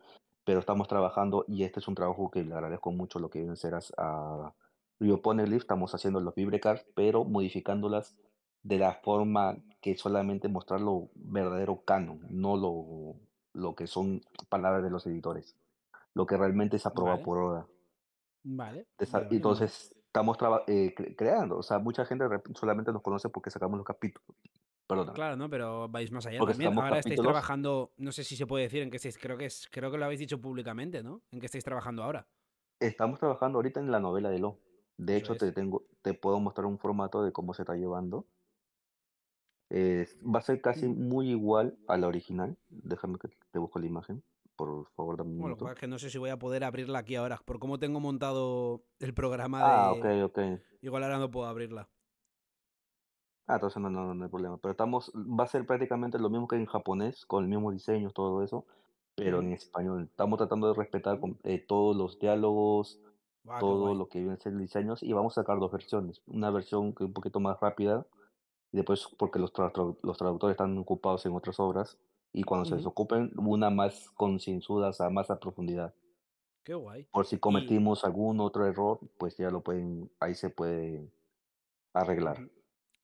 pero estamos trabajando y este es un trabajo que le agradezco mucho lo que vienen a ser a, estamos haciendo los vibrecards, pero modificándolas de la forma que solamente mostrar lo verdadero canon, no lo, lo que son palabras de los editores, lo que realmente es aprobado por ahora. Vale. entonces, estamos eh, creando, o sea, mucha gente solamente nos conoce porque sacamos los capítulos. Claro, no, pero vais más allá también. Ahora estáis trabajando, no sé si se puede decir en qué estáis, creo que es, creo que lo habéis dicho públicamente, ¿no? En qué estáis trabajando ahora. Estamos trabajando ahorita en la novela de Lo. De hecho, te tengo, te puedo mostrar un formato de cómo se está llevando. Eh, va a ser casi mm. muy igual a la original. Déjame que te busco la imagen. Por favor, dame un Bueno, pues no sé si voy a poder abrirla aquí ahora. Por cómo tengo montado el programa ah, de. ok, ok. Igual ahora no puedo abrirla. Ah, entonces no, no, no, hay problema. Pero estamos, va a ser prácticamente lo mismo que en japonés, con el mismo diseño, todo eso, pero mm. en español. Estamos tratando de respetar mm. eh, todos los diálogos, ah, todo lo que vienen a ser diseños, y vamos a sacar dos versiones. Una versión que un poquito más rápida, y después porque los, los traductores están ocupados en otras obras y cuando se desocupen, una más concienzuda, o a más profundidad. Qué guay. Por si cometimos algún otro error, pues ya lo pueden, ahí se puede arreglar.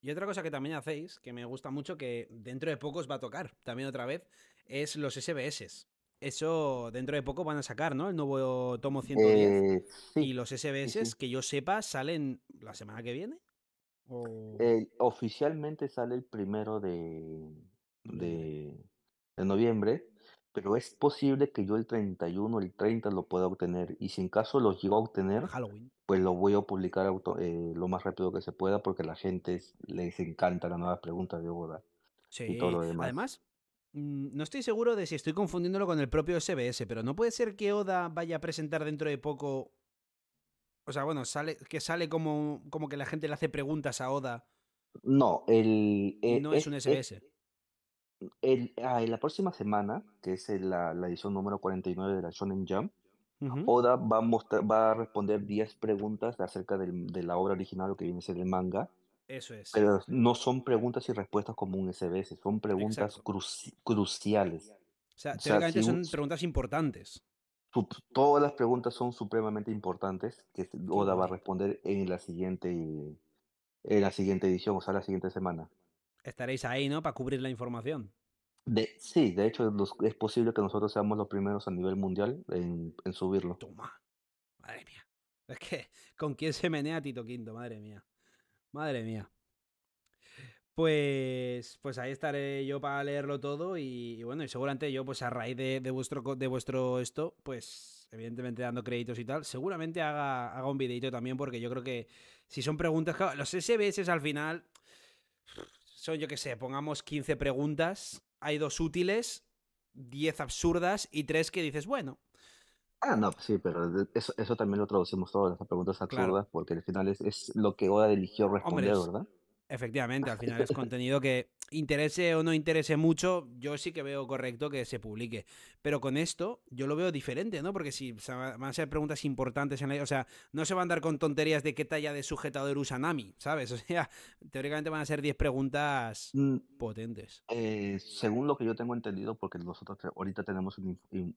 Y otra cosa que también hacéis, que me gusta mucho, que dentro de poco os va a tocar también otra vez, es los SBS. Eso dentro de poco van a sacar, ¿no? El nuevo tomo 110. Eh, sí, y los SBS, que yo sepa, salen la semana que viene. Eh, oficialmente sale el primero de, de, noviembre, pero es posible que yo el 31 el 30 lo pueda obtener. Y si en caso lo llego a obtener, pues lo voy a publicar eh, lo más rápido que se pueda porque a la gente les encanta la nueva pregunta de Oda Y todo lo demás. Además, mm, no estoy seguro de si estoy confundiéndolo con el propio SBS, pero no puede ser que Oda vaya a presentar dentro de poco o sea, bueno, sale, que sale como, como que la gente le hace preguntas a Oda. No, el. Eh, no es, un SBS. Ah, en la próxima semana, que es la, edición número 49 de la Shonen Jump, Oda va a, va a responder 10 preguntas acerca de la obra original, o que viene a ser el manga. Eso es. Pero no son preguntas y respuestas como un SBS, son preguntas cruciales. O sea, son preguntas importantes todas las preguntas son supremamente importantes que Oda va a responder en la siguiente en la siguiente edición, o sea, la siguiente semana. Estaréis ahí, ¿no? Para cubrir la información. sí, de hecho es posible que nosotros seamos los primeros a nivel mundial en, en, subirlo. Toma, madre mía. Es que, ¿con quién se menea Tito Quinto? Madre mía. Madre mía. Pues, pues ahí estaré yo para leerlo todo y, bueno, y seguramente yo pues a raíz de, vuestro, de vuestro esto, pues evidentemente dando créditos y tal, seguramente haga, haga un videito también porque yo creo que si son preguntas, los SBS al final son yo que sé, pongamos 15 preguntas, hay dos útiles, 10 absurdas y tres que dices, bueno, Ah, no, sí, pero eso, también lo traducimos todas las preguntas absurdas, porque al final es, lo que Oda eligió responder, ¿verdad? Efectivamente, al final es contenido que interese o no interese mucho, yo sí que veo correcto que se publique. Pero con esto yo lo veo diferente, ¿no? Porque si van a ser preguntas importantes en la... O sea, no se van a andar con tonterías de qué talla de sujetador usa Nami, ¿sabes? O sea, teóricamente van a ser 10 preguntas mm, potentes. Eh, según lo que yo tengo entendido, porque nosotros ahorita tenemos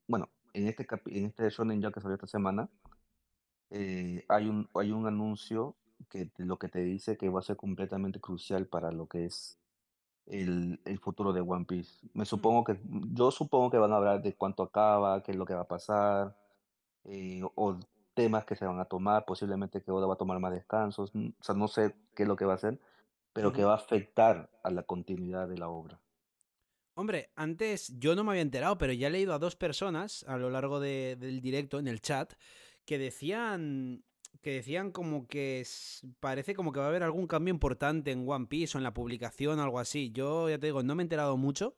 bueno, en este, en este Shonen ya que salió esta semana, eh, hay, un, hay un anuncio que lo que te dice que va a ser completamente crucial para lo que es el, futuro de One Piece. Me supongo que, yo supongo que van a hablar de cuánto acaba, qué es lo que va a pasar, eh, o temas que se van a tomar, posiblemente que Oda va a tomar más descansos, mm, o sea, no sé qué es lo que va a hacer, pero que va a afectar a la continuidad de la obra. Hombre, antes yo no me había enterado, pero ya he leído a dos personas a lo largo del directo en el chat que decían que decían como que parece como que va a haber algún cambio importante en One Piece o en la publicación, o algo así. Yo ya te digo, no me he enterado mucho,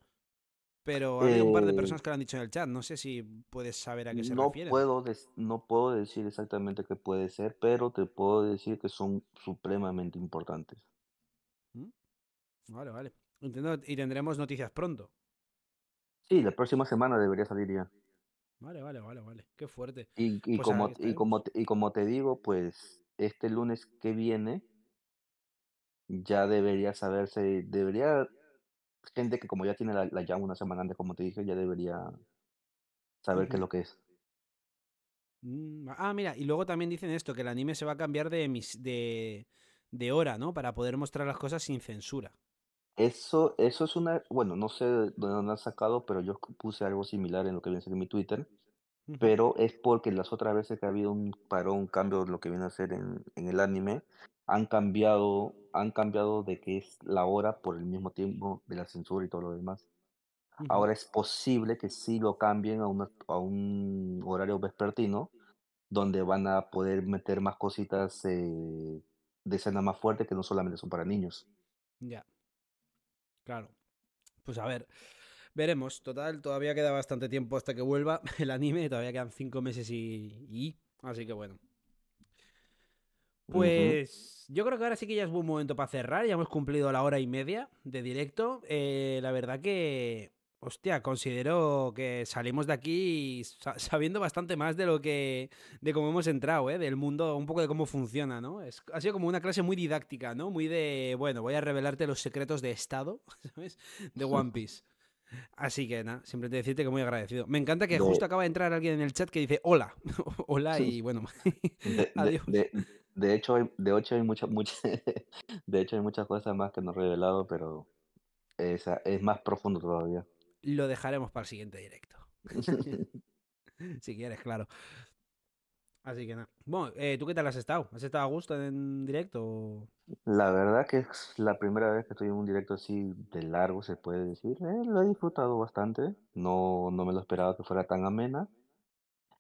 pero hay un par de eh, personas que lo han dicho en el chat. No sé si puedes saber a qué se no Puedo no puedo decir exactamente qué puede ser, pero te puedo decir que son supremamente importantes. Mm, vale, vale. Entiendo, y tendremos noticias pronto. Sí, la próxima semana debería salir ya. Vale, vale, vale, vale. Qué fuerte. Y, pues como, y, ¿eh? como, y como te digo, pues este lunes que viene ya debería saberse, debería gente que como ya tiene la, la una semana antes, como te dije, ya debería saber qué es lo que es. Mm, ah, mira, y luego también dicen esto, que el anime se va a cambiar de, de, de hora, ¿no? Para poder mostrar las cosas sin censura. Eso, eso es una, bueno, no sé de dónde han sacado, pero yo puse algo similar en lo que viene a en mi Twitter, pero es porque las otras veces que ha habido un parón, un cambio lo que viene a ser en, el anime, han cambiado, han cambiado de que es la hora por el mismo tiempo de la censura y todo lo demás. Ahora es posible que sí lo cambien a, a un horario vespertino, donde van a poder meter más cositas eh, de escena más fuerte que no solamente son para niños. Ya. Claro. Pues a ver, veremos. Total, todavía queda bastante tiempo hasta que vuelva el anime. Todavía quedan cinco meses y... así que bueno. Pues yo creo que ahora sí que ya es buen momento para cerrar. Ya hemos cumplido la hora y media de directo. Eh, la verdad que Hostia, considero que salimos de aquí sabiendo bastante más de lo que. de cómo hemos entrado, ¿eh? Del mundo, un poco de cómo funciona, ¿no? ha sido como una clase muy didáctica, ¿no? Muy de. Bueno, voy a revelarte los secretos de Estado, ¿sabes? De One Piece. Así que nada, te decirte que muy agradecido. Me encanta que justo acaba de entrar alguien en el chat que dice hola, hola y bueno, adiós. De, hecho, hay, de hecho hay muchas, de hecho hay muchas cosas más que no he revelado, pero esa es más profundo todavía lo dejaremos para el siguiente directo. si quieres, claro. Así que nada. Bueno, eh, ¿tú qué tal has estado? ¿Has estado a gusto en directo? La verdad que es la primera vez que estoy en un directo así de largo, se puede decir. Eh, lo he disfrutado bastante. No, no me lo esperaba que fuera tan amena.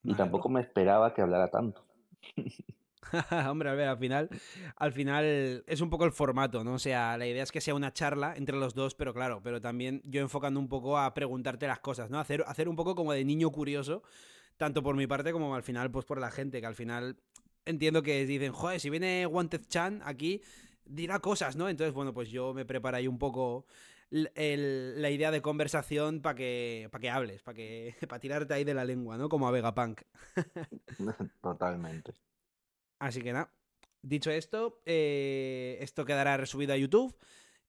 Y tampoco me esperaba que hablara tanto. Hombre, a ver, al final, al final es un poco el formato, ¿no? O sea, la idea es que sea una charla entre los dos, pero claro, pero también yo enfocando un poco a preguntarte las cosas, ¿no? Hacer, hacer un poco como de niño curioso, tanto por mi parte como al final, pues por la gente, que al final entiendo que dicen, joder, si viene Wanted Chan aquí, dirá cosas, ¿no? Entonces, bueno, pues yo me preparo ahí un poco la idea de conversación para que, para que hables, para que, para tirarte ahí de la lengua, ¿no? Como a Vegapunk. Totalmente. Así que nada, dicho esto, eh, esto quedará resubido a YouTube.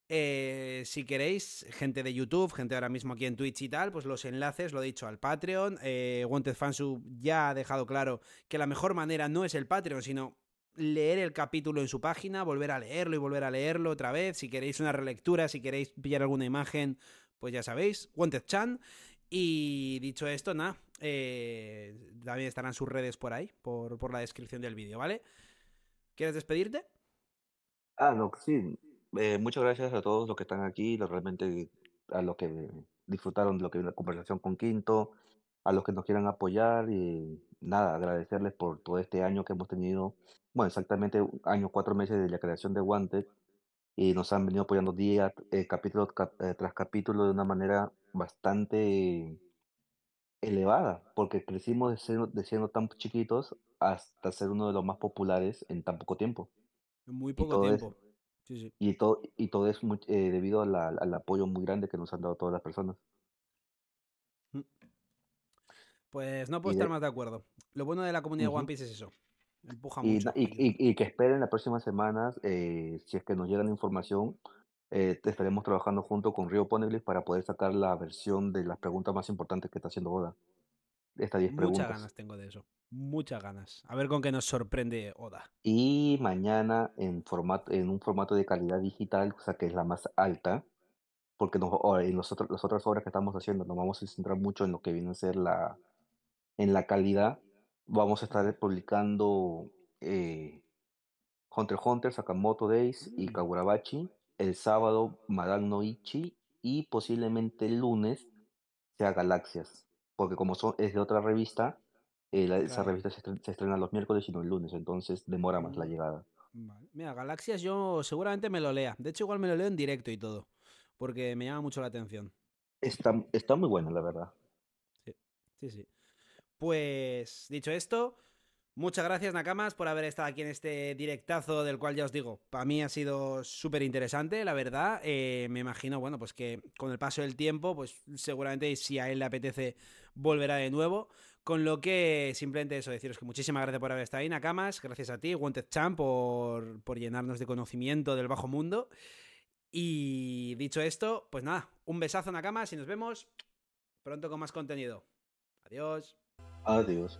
Eh, si queréis, gente de YouTube, gente ahora mismo aquí en Twitch y tal, pues los enlaces, lo he dicho, al Patreon. Eh, Wanted Fansub ya ha dejado claro que la mejor manera no es el Patreon, sino leer el capítulo en su página, volver a leerlo y volver a leerlo otra vez. Si queréis una relectura, si queréis pillar alguna imagen, pues ya sabéis, Wanted Chan. Y dicho esto, nada, eh, también estarán sus redes por ahí, por, la descripción del vídeo, ¿vale? ¿Quieres despedirte? Ah, no, sí. Eh, muchas gracias a todos los que están aquí, realmente a los que disfrutaron de lo que la conversación con Quinto, a los que nos quieran apoyar y nada, agradecerles por todo este año que hemos tenido, bueno, exactamente un año, cuatro meses de la creación de Wanted y nos han venido apoyando día, eh, capítulo tras capítulo de una manera bastante elevada, porque crecimos de siendo, tan chiquitos hasta ser uno de los más populares en tan poco tiempo. En muy poco tiempo. Y, todo, y todo es eh, debido al apoyo muy grande que nos han dado todas las personas. Mm. Pues no puedo estar más de acuerdo. Lo bueno de la comunidad One Piece es eso. Empuja y, Y, que esperen las próximas semanas, eh, si es que nos llega la información, eh, estaremos trabajando junto con Rio Poneblis para poder sacar la versión de las preguntas más importantes que está haciendo Oda. Estas 10 preguntas. Muchas ganas tengo de eso. Muchas ganas. A ver con qué nos sorprende Oda. Y mañana en, formato, en un formato de calidad digital, o sea, que es la más alta, porque nos, las otras obras que estamos haciendo nos vamos a centrar mucho en lo que viene a ser la, en la calidad. Vamos a estar publicando eh, Hunter Hunter Hunter, Sakamoto Days y mm. Kagurabachi el sábado Madame Noichi y posiblemente el lunes sea Galaxias, porque como son, es de otra revista, eh, esa revista se estrena, los miércoles y no el lunes, entonces demora más la mm, llegada. Mira, Galaxias yo seguramente me lo lea, de hecho igual me lo leo en directo y todo, porque me llama mucho la atención. Está, está muy buena, la verdad. Sí, sí, sí. Pues dicho esto, Muchas gracias, Nakamas, por haber estado aquí en este directazo del cual ya os digo, para mí ha sido súper interesante, la verdad. Eh, me imagino, bueno, pues que con el paso del tiempo, pues seguramente si a él le apetece, volverá de nuevo. Con lo que simplemente eso, deciros que muchísimas gracias por haber estado ahí, Nakamas. Gracias a ti, Wanted Champ, por, por llenarnos de conocimiento del bajo mundo. Y dicho esto, pues nada, un besazo, Nakamas, y nos vemos pronto con más contenido. Adiós. Adiós.